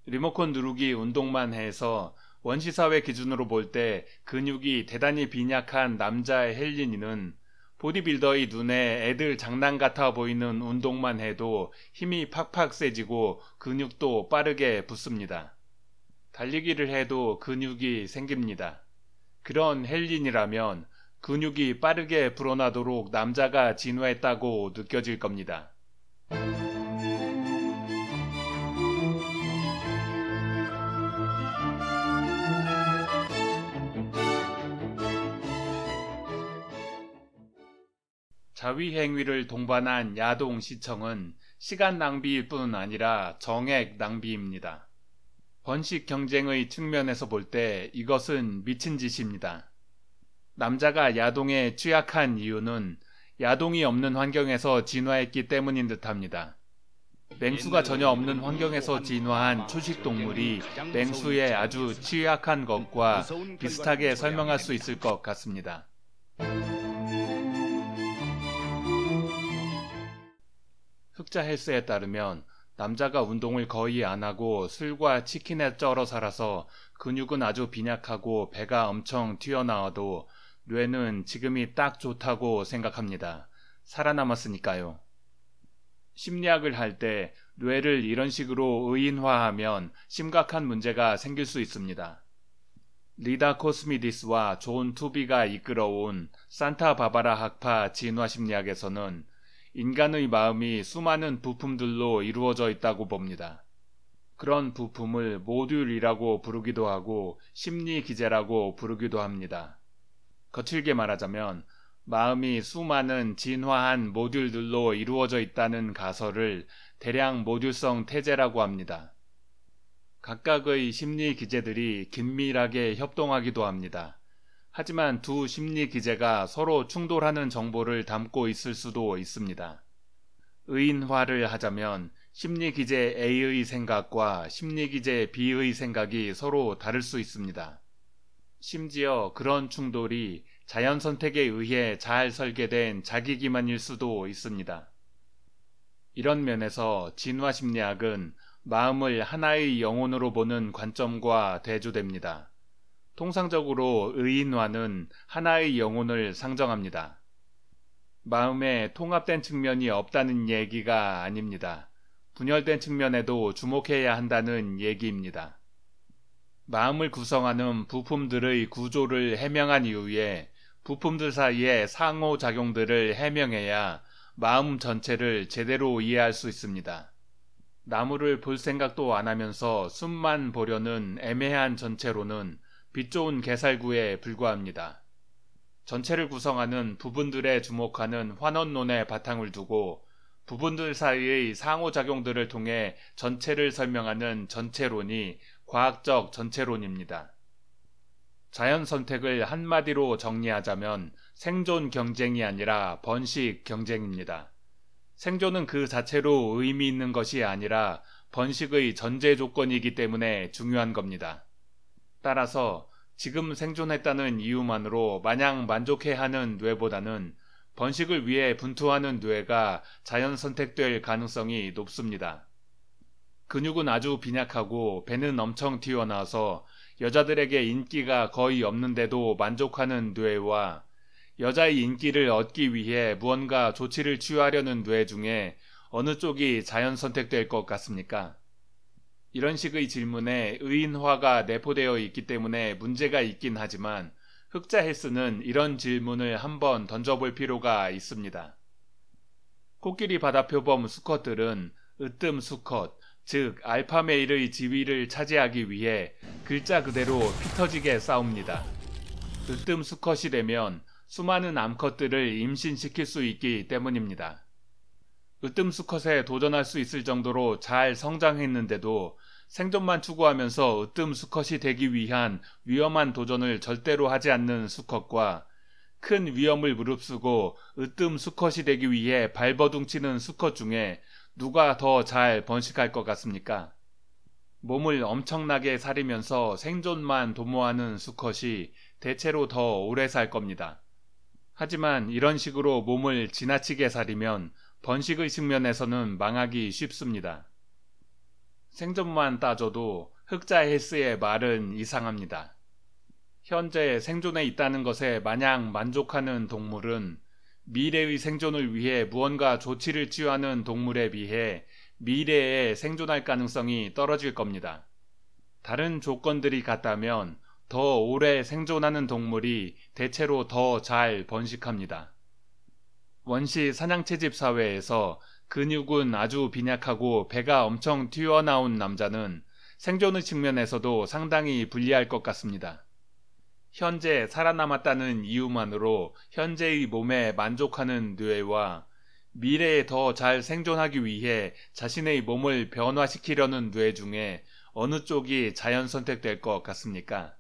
리모컨 누르기 운동만 해서 원시사회 기준으로 볼 때 근육이 대단히 빈약한 남자의 헬린이는 보디빌더의 눈에 애들 장난 같아 보이는 운동만 해도 힘이 팍팍 세지고 근육도 빠르게 붙습니다. 달리기를 해도 근육이 생깁니다. 그런 헬린이라면 근육이 빠르게 불어나도록 남자가 진화했다고 느껴질 겁니다. 자위행위를 동반한 야동시청은 시간 낭비일 뿐 아니라 정액 낭비입니다. 번식 경쟁의 측면에서 볼 때 이것은 미친 짓입니다. 남자가 야동에 취약한 이유는 야동이 없는 환경에서 진화했기 때문인 듯합니다. 맹수가 전혀 없는 환경에서 진화한 초식 동물이 맹수에 아주 취약한 것과 비슷하게 설명할 수 있을 것 같습니다. 흑자 헬스에 따르면 남자가 운동을 거의 안 하고 술과 치킨에 쩔어 살아서 근육은 아주 빈약하고 배가 엄청 튀어나와도 뇌는 지금이 딱 좋다고 생각합니다. 살아남았으니까요. 심리학을 할 때 뇌를 이런 식으로 의인화하면 심각한 문제가 생길 수 있습니다. 리다 코스미디스와 존 투비가 이끌어온 산타 바바라 학파 진화 심리학에서는 인간의 마음이 수많은 부품들로 이루어져 있다고 봅니다. 그런 부품을 모듈이라고 부르기도 하고 심리 기재라고 부르기도 합니다. 거칠게 말하자면 마음이 수많은 진화한 모듈들로 이루어져 있다는 가설을 대량 모듈성 태제라고 합니다. 각각의 심리 기재들이 긴밀하게 협동하기도 합니다. 하지만 두 심리 기제가 서로 충돌하는 정보를 담고 있을 수도 있습니다. 의인화를 하자면 심리 기제 A의 생각과 심리 기제 B의 생각이 서로 다를 수 있습니다. 심지어 그런 충돌이 자연 선택에 의해 잘 설계된 자기기만일 수도 있습니다. 이런 면에서 진화 심리학은 마음을 하나의 영혼으로 보는 관점과 대조됩니다. 통상적으로 의인화는 하나의 영혼을 상정합니다. 마음에 통합된 측면이 없다는 얘기가 아닙니다. 분열된 측면에도 주목해야 한다는 얘기입니다. 마음을 구성하는 부품들의 구조를 해명한 이후에 부품들 사이의 상호작용들을 해명해야 마음 전체를 제대로 이해할 수 있습니다. 나무를 볼 생각도 안 하면서 숨만 보려는 애매한 전체로는 빛 좋은 개살구에 불과합니다. 전체를 구성하는 부분들에 주목하는 환원론의 바탕을 두고 부분들 사이의 상호작용들을 통해 전체를 설명하는 전체론이 과학적 전체론입니다. 자연 선택을 한마디로 정리하자면 생존 경쟁이 아니라 번식 경쟁입니다. 생존은 그 자체로 의미 있는 것이 아니라 번식의 전제 조건이기 때문에 중요한 겁니다. 따라서 지금 생존했다는 이유만으로 마냥 만족해하는 뇌보다는 번식을 위해 분투하는 뇌가 자연 선택될 가능성이 높습니다. 근육은 아주 빈약하고 배는 엄청 튀어나와서 여자들에게 인기가 거의 없는데도 만족하는 뇌와 여자의 인기를 얻기 위해 무언가 조치를 취하려는 뇌 중에 어느 쪽이 자연 선택될 것 같습니까? 이런 식의 질문에 의인화가 내포되어 있기 때문에 문제가 있긴 하지만 흑자 헬스는 이런 질문을 한번 던져볼 필요가 있습니다. 코끼리 바다표범 수컷들은 으뜸 수컷, 즉 알파메일의 지위를 차지하기 위해 글자 그대로 피터지게 싸웁니다. 으뜸 수컷이 되면 수많은 암컷들을 임신시킬 수 있기 때문입니다. 으뜸수컷에 그 도전할 수 있을 정도로 잘 성장했는데도 생존만 추구하면서 으뜸수컷이 되기 위한 위험한 도전을 절대로 하지 않는 수컷과 큰 위험을 무릅쓰고 으뜸수컷이 되기 위해 발버둥치는 수컷 중에 누가 더 잘 번식할 것 같습니까? 몸을 엄청나게 사리면서 생존만 도모하는 수컷이 대체로 더 오래 살 겁니다. 하지만 이런 식으로 몸을 지나치게 사리면 번식의 측면에서는 망하기 쉽습니다. 생존만 따져도 흑자 헬스의 말은 이상합니다. 현재 생존에 있다는 것에 마냥 만족하는 동물은 미래의 생존을 위해 무언가 조치를 취하는 동물에 비해 미래에 생존할 가능성이 떨어질 겁니다. 다른 조건들이 같다면 더 오래 생존하는 동물이 대체로 더 잘 번식합니다. 원시 사냥채집 사회에서 근육은 아주 빈약하고 배가 엄청 튀어나온 남자는 생존의 측면에서도 상당히 불리할 것 같습니다. 현재 살아남았다는 이유만으로 현재의 몸에 만족하는 뇌와 미래에 더 잘 생존하기 위해 자신의 몸을 변화시키려는 뇌 중에 어느 쪽이 자연 선택될 것 같습니까?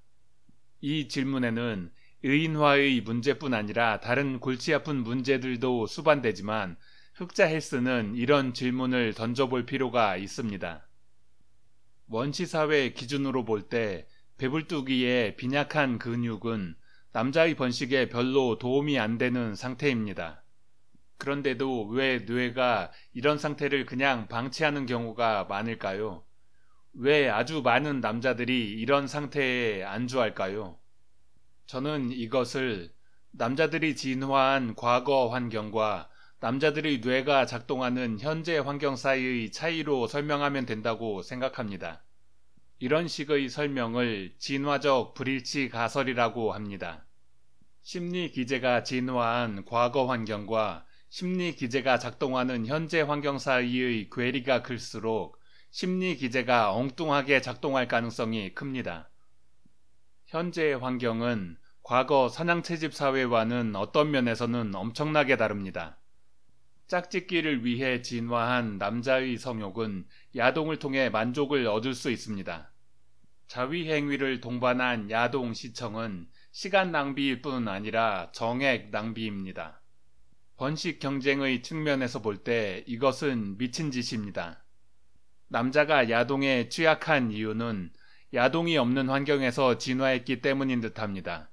이 질문에는 의인화의 문제뿐 아니라 다른 골치 아픈 문제들도 수반되지만 흑자 헬스는 이런 질문을 던져볼 필요가 있습니다. 원시사회 기준으로 볼 때 배불뚝이의 빈약한 근육은 남자의 번식에 별로 도움이 안 되는 상태입니다. 그런데도 왜 뇌가 이런 상태를 그냥 방치하는 경우가 많을까요? 왜 아주 많은 남자들이 이런 상태에 안주할까요? 저는 이것을 남자들이 진화한 과거 환경과 남자들의 뇌가 작동하는 현재 환경 사이의 차이로 설명하면 된다고 생각합니다. 이런 식의 설명을 진화적 불일치 가설이라고 합니다. 심리 기재가 진화한 과거 환경과 심리 기재가 작동하는 현재 환경 사이의 괴리가 클수록 심리 기재가 엉뚱하게 작동할 가능성이 큽니다. 현재의 환경은 과거 사냥채집 사회와는 어떤 면에서는 엄청나게 다릅니다. 짝짓기를 위해 진화한 남자의 성욕은 야동을 통해 만족을 얻을 수 있습니다. 자위행위를 동반한 야동 시청은 시간 낭비일 뿐 아니라 정액 낭비입니다. 번식 경쟁의 측면에서 볼 때 이것은 미친 짓입니다. 남자가 야동에 취약한 이유는 야동이 없는 환경에서 진화했기 때문인 듯합니다.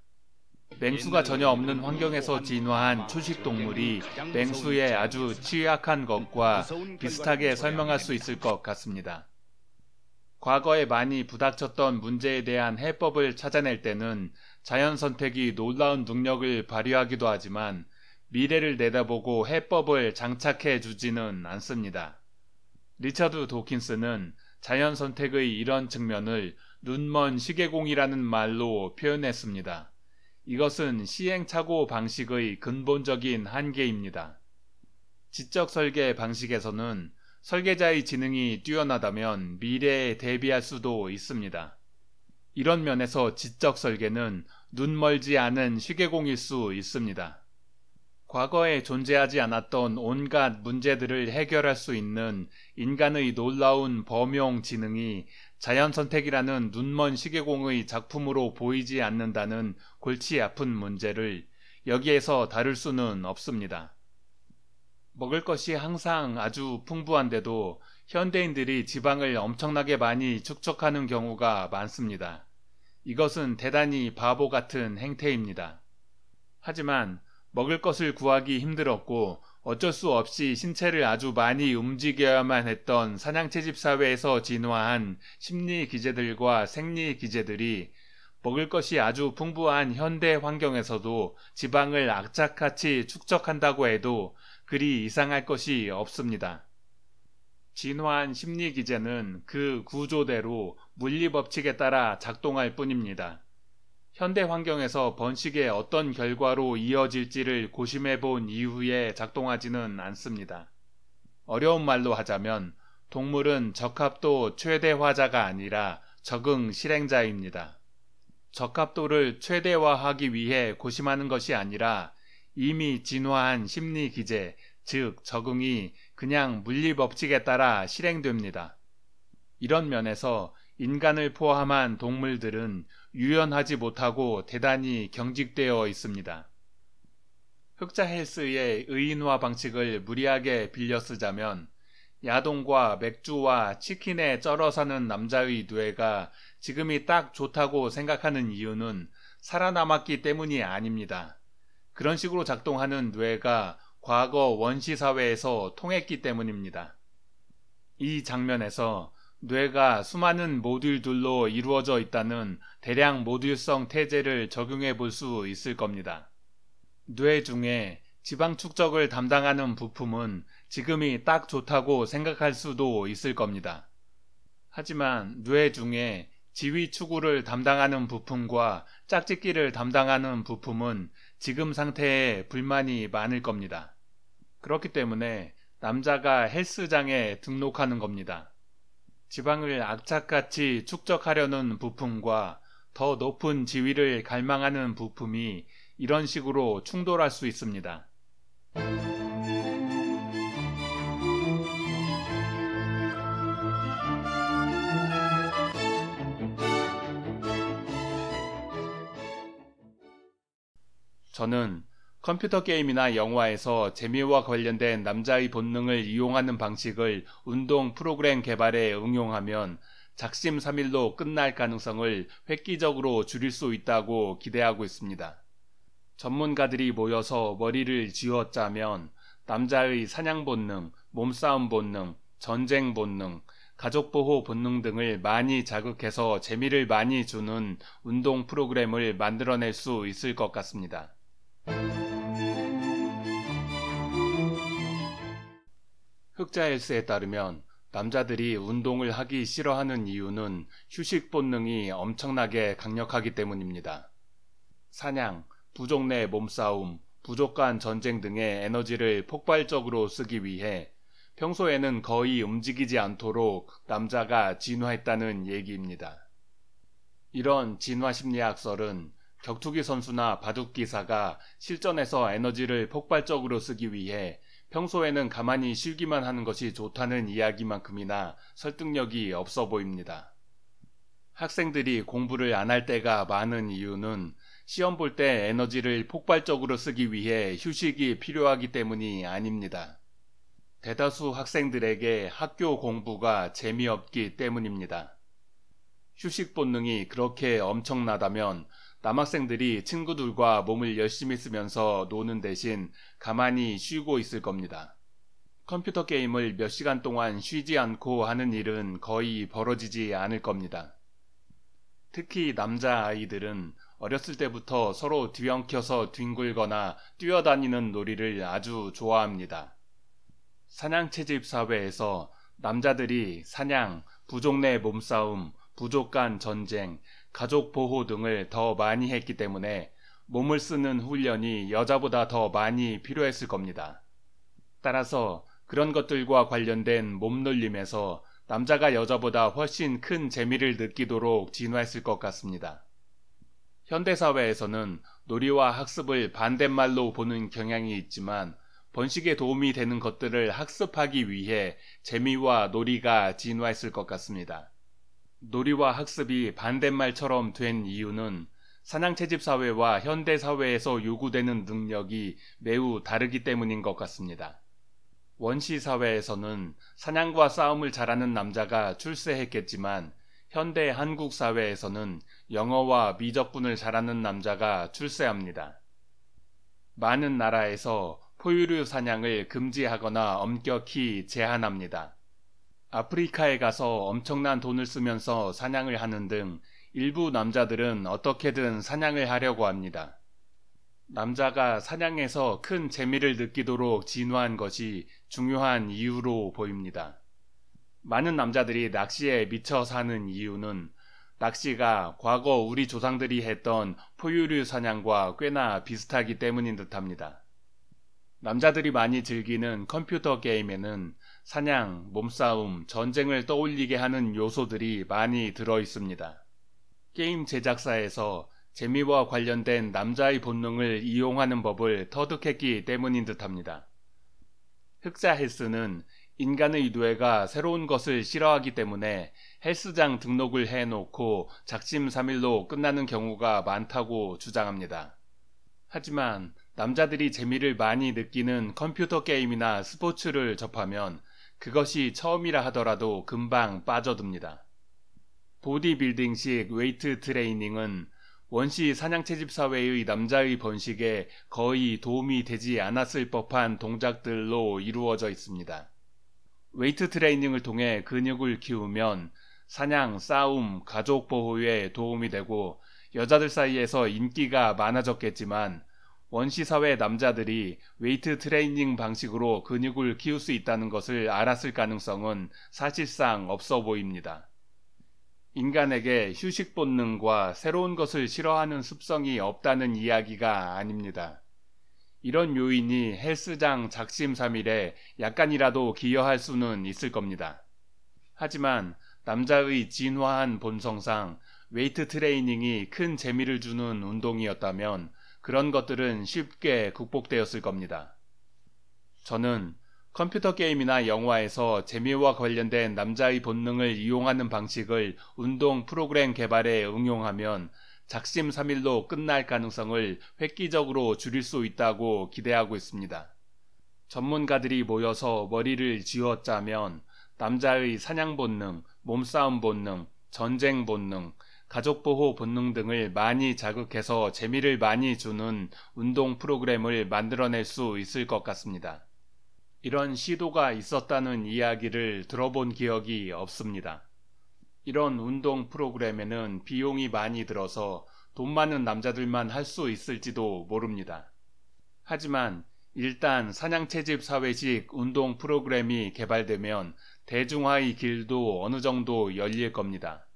맹수가 전혀 없는 환경에서 진화한 초식 동물이 맹수의 아주 취약한 것과 비슷하게 설명할 수 있을 것 같습니다. 과거에 많이 부닥쳤던 문제에 대한 해법을 찾아낼 때는 자연 선택이 놀라운 능력을 발휘하기도 하지만 미래를 내다보고 해법을 장착해 주지는 않습니다. 리처드 도킨스는 자연 선택의 이런 측면을 눈먼 시계공이라는 말로 표현했습니다. 이것은 시행착오 방식의 근본적인 한계입니다. 지적 설계 방식에서는 설계자의 지능이 뛰어나다면 미래에 대비할 수도 있습니다. 이런 면에서 지적 설계는 눈 멀지 않은 시계공일 수 있습니다. 과거에 존재하지 않았던 온갖 문제들을 해결할 수 있는 인간의 놀라운 범용 지능이 자연 선택이라는 눈먼 시계공의 작품으로 보이지 않는다는 골치 아픈 문제를 여기에서 다룰 수는 없습니다. 먹을 것이 항상 아주 풍부한데도 현대인들이 지방을 엄청나게 많이 축적하는 경우가 많습니다. 이것은 대단히 바보 같은 행태입니다. 하지만 먹을 것을 구하기 힘들었고 어쩔 수 없이 신체를 아주 많이 움직여야만 했던 사냥채집 사회에서 진화한 심리 기제들과 생리 기제들이 먹을 것이 아주 풍부한 현대 환경에서도 지방을 악착같이 축적한다고 해도 그리 이상할 것이 없습니다. 진화한 심리 기제는 그 구조대로 물리 법칙에 따라 작동할 뿐입니다. 현대 환경에서 번식의 어떤 결과로 이어질지를 고심해 본 이후에 작동하지는 않습니다. 어려운 말로 하자면 동물은 적합도 최대화자가 아니라 적응 실행자입니다. 적합도를 최대화하기 위해 고심하는 것이 아니라 이미 진화한 심리 기제, 즉 적응이 그냥 물리 법칙에 따라 실행됩니다. 이런 면에서 인간을 포함한 동물들은 유연하지 못하고 대단히 경직되어 있습니다. 흑자 헬스의 의인화 방식을 무리하게 빌려 쓰자면 야동과 맥주와 치킨에 쩔어 사는 남자의 뇌가 지금이 딱 좋다고 생각하는 이유는 살아남았기 때문이 아닙니다. 그런 식으로 작동하는 뇌가 과거 원시 사회에서 통했기 때문입니다. 이 장면에서 뇌가 수많은 모듈들로 이루어져 있다는 대량 모듈성 태제를 적용해 볼 수 있을 겁니다. 뇌 중에 지방 축적을 담당하는 부품은 지금이 딱 좋다고 생각할 수도 있을 겁니다. 하지만 뇌 중에 지휘 추구를 담당하는 부품과 짝짓기를 담당하는 부품은 지금 상태에 불만이 많을 겁니다. 그렇기 때문에 남자가 헬스장에 등록하는 겁니다. 지방을 악착같이 축적하려는 부품과 더 높은 지위를 갈망하는 부품이 이런 식으로 충돌할 수 있습니다. 저는 컴퓨터 게임이나 영화에서 재미와 관련된 남자의 본능을 이용하는 방식을 운동 프로그램 개발에 응용하면 작심삼일로 끝날 가능성을 획기적으로 줄일 수 있다고 기대하고 있습니다. 전문가들이 모여서 머리를 쥐어짜면 남자의 사냥 본능, 몸싸움 본능, 전쟁 본능, 가족 보호 본능 등을 많이 자극해서 재미를 많이 주는 운동 프로그램을 만들어낼 수 있을 것 같습니다. 흑자헬스에 따르면 남자들이 운동을 하기 싫어하는 이유는 휴식 본능이 엄청나게 강력하기 때문입니다. 사냥, 부족 내 몸싸움, 부족 간 전쟁 등의 에너지를 폭발적으로 쓰기 위해 평소에는 거의 움직이지 않도록 남자가 진화했다는 얘기입니다. 이런 진화 심리학설은 격투기 선수나 바둑기사가 실전에서 에너지를 폭발적으로 쓰기 위해 평소에는 가만히 쉬기만 하는 것이 좋다는 이야기만큼이나 설득력이 없어 보입니다. 학생들이 공부를 안 할 때가 많은 이유는 시험 볼 때 에너지를 폭발적으로 쓰기 위해 휴식이 필요하기 때문이 아닙니다. 대다수 학생들에게 학교 공부가 재미없기 때문입니다. 휴식 본능이 그렇게 엄청나다면 남학생들이 친구들과 몸을 열심히 쓰면서 노는 대신 가만히 쉬고 있을 겁니다. 컴퓨터 게임을 몇 시간 동안 쉬지 않고 하는 일은 거의 벌어지지 않을 겁니다. 특히 남자 아이들은 어렸을 때부터 서로 뒤엉켜서 뒹굴거나 뛰어다니는 놀이를 아주 좋아합니다. 사냥채집 사회에서 남자들이 사냥, 부족내 몸싸움, 부족 간 전쟁, 가족 보호 등을 더 많이 했기 때문에 몸을 쓰는 훈련이 여자보다 더 많이 필요했을 겁니다. 따라서 그런 것들과 관련된 몸놀림에서 남자가 여자보다 훨씬 큰 재미를 느끼도록 진화했을 것 같습니다. 현대사회에서는 놀이와 학습을 반대말로 보는 경향이 있지만 번식에 도움이 되는 것들을 학습하기 위해 재미와 놀이가 진화했을 것 같습니다. 놀이와 학습이 반대말처럼 된 이유는 사냥 채집 사회와 현대 사회에서 요구되는 능력이 매우 다르기 때문인 것 같습니다. 원시 사회에서는 사냥과 싸움을 잘하는 남자가 출세했겠지만 현대 한국 사회에서는 영어와 미적분을 잘하는 남자가 출세합니다. 많은 나라에서 포유류 사냥을 금지하거나 엄격히 제한합니다. 아프리카에 가서 엄청난 돈을 쓰면서 사냥을 하는 등 일부 남자들은 어떻게든 사냥을 하려고 합니다. 남자가 사냥에서 큰 재미를 느끼도록 진화한 것이 중요한 이유로 보입니다. 많은 남자들이 낚시에 미쳐 사는 이유는 낚시가 과거 우리 조상들이 했던 포유류 사냥과 꽤나 비슷하기 때문인 듯합니다. 남자들이 많이 즐기는 컴퓨터 게임에는 사냥, 몸싸움, 전쟁을 떠올리게 하는 요소들이 많이 들어 있습니다. 게임 제작사에서 재미와 관련된 남자의 본능을 이용하는 법을 터득했기 때문인 듯합니다. 흑자 헬스는 인간의 뇌가 새로운 것을 싫어하기 때문에 헬스장 등록을 해놓고 작심3일로 끝나는 경우가 많다고 주장합니다. 하지만 남자들이 재미를 많이 느끼는 컴퓨터 게임이나 스포츠를 접하면 그것이 처음이라 하더라도 금방 빠져듭니다. 보디빌딩식 웨이트 트레이닝은 원시 사냥채집 사회의 남자의 번식에 거의 도움이 되지 않았을 법한 동작들로 이루어져 있습니다. 웨이트 트레이닝을 통해 근육을 키우면 사냥, 싸움, 가족 보호에 도움이 되고 여자들 사이에서 인기가 많아졌겠지만 원시 사회 남자들이 웨이트 트레이닝 방식으로 근육을 키울 수 있다는 것을 알았을 가능성은 사실상 없어 보입니다. 인간에게 휴식 본능과 새로운 것을 싫어하는 습성이 없다는 이야기가 아닙니다. 이런 요인이 헬스장 작심삼일에 약간이라도 기여할 수는 있을 겁니다. 하지만 남자의 진화한 본성상 웨이트 트레이닝이 큰 재미를 주는 운동이었다면 그런 것들은 쉽게 극복되었을 겁니다. 저는 컴퓨터 게임이나 영화에서 재미와 관련된 남자의 본능을 이용하는 방식을 운동 프로그램 개발에 응용하면 작심삼일로 끝날 가능성을 획기적으로 줄일 수 있다고 기대하고 있습니다. 전문가들이 모여서 머리를 쥐어짜면 남자의 사냥 본능, 몸싸움 본능, 전쟁 본능, 가족보호 본능 등을 많이 자극해서 재미를 많이 주는 운동 프로그램을 만들어낼 수 있을 것 같습니다. 이런 시도가 있었다는 이야기를 들어본 기억이 없습니다. 이런 운동 프로그램에는 비용이 많이 들어서 돈 많은 남자들만 할 수 있을지도 모릅니다. 하지만 일단 사냥채집 사회식 운동 프로그램이 개발되면 대중화의 길도 어느 정도 열릴 겁니다.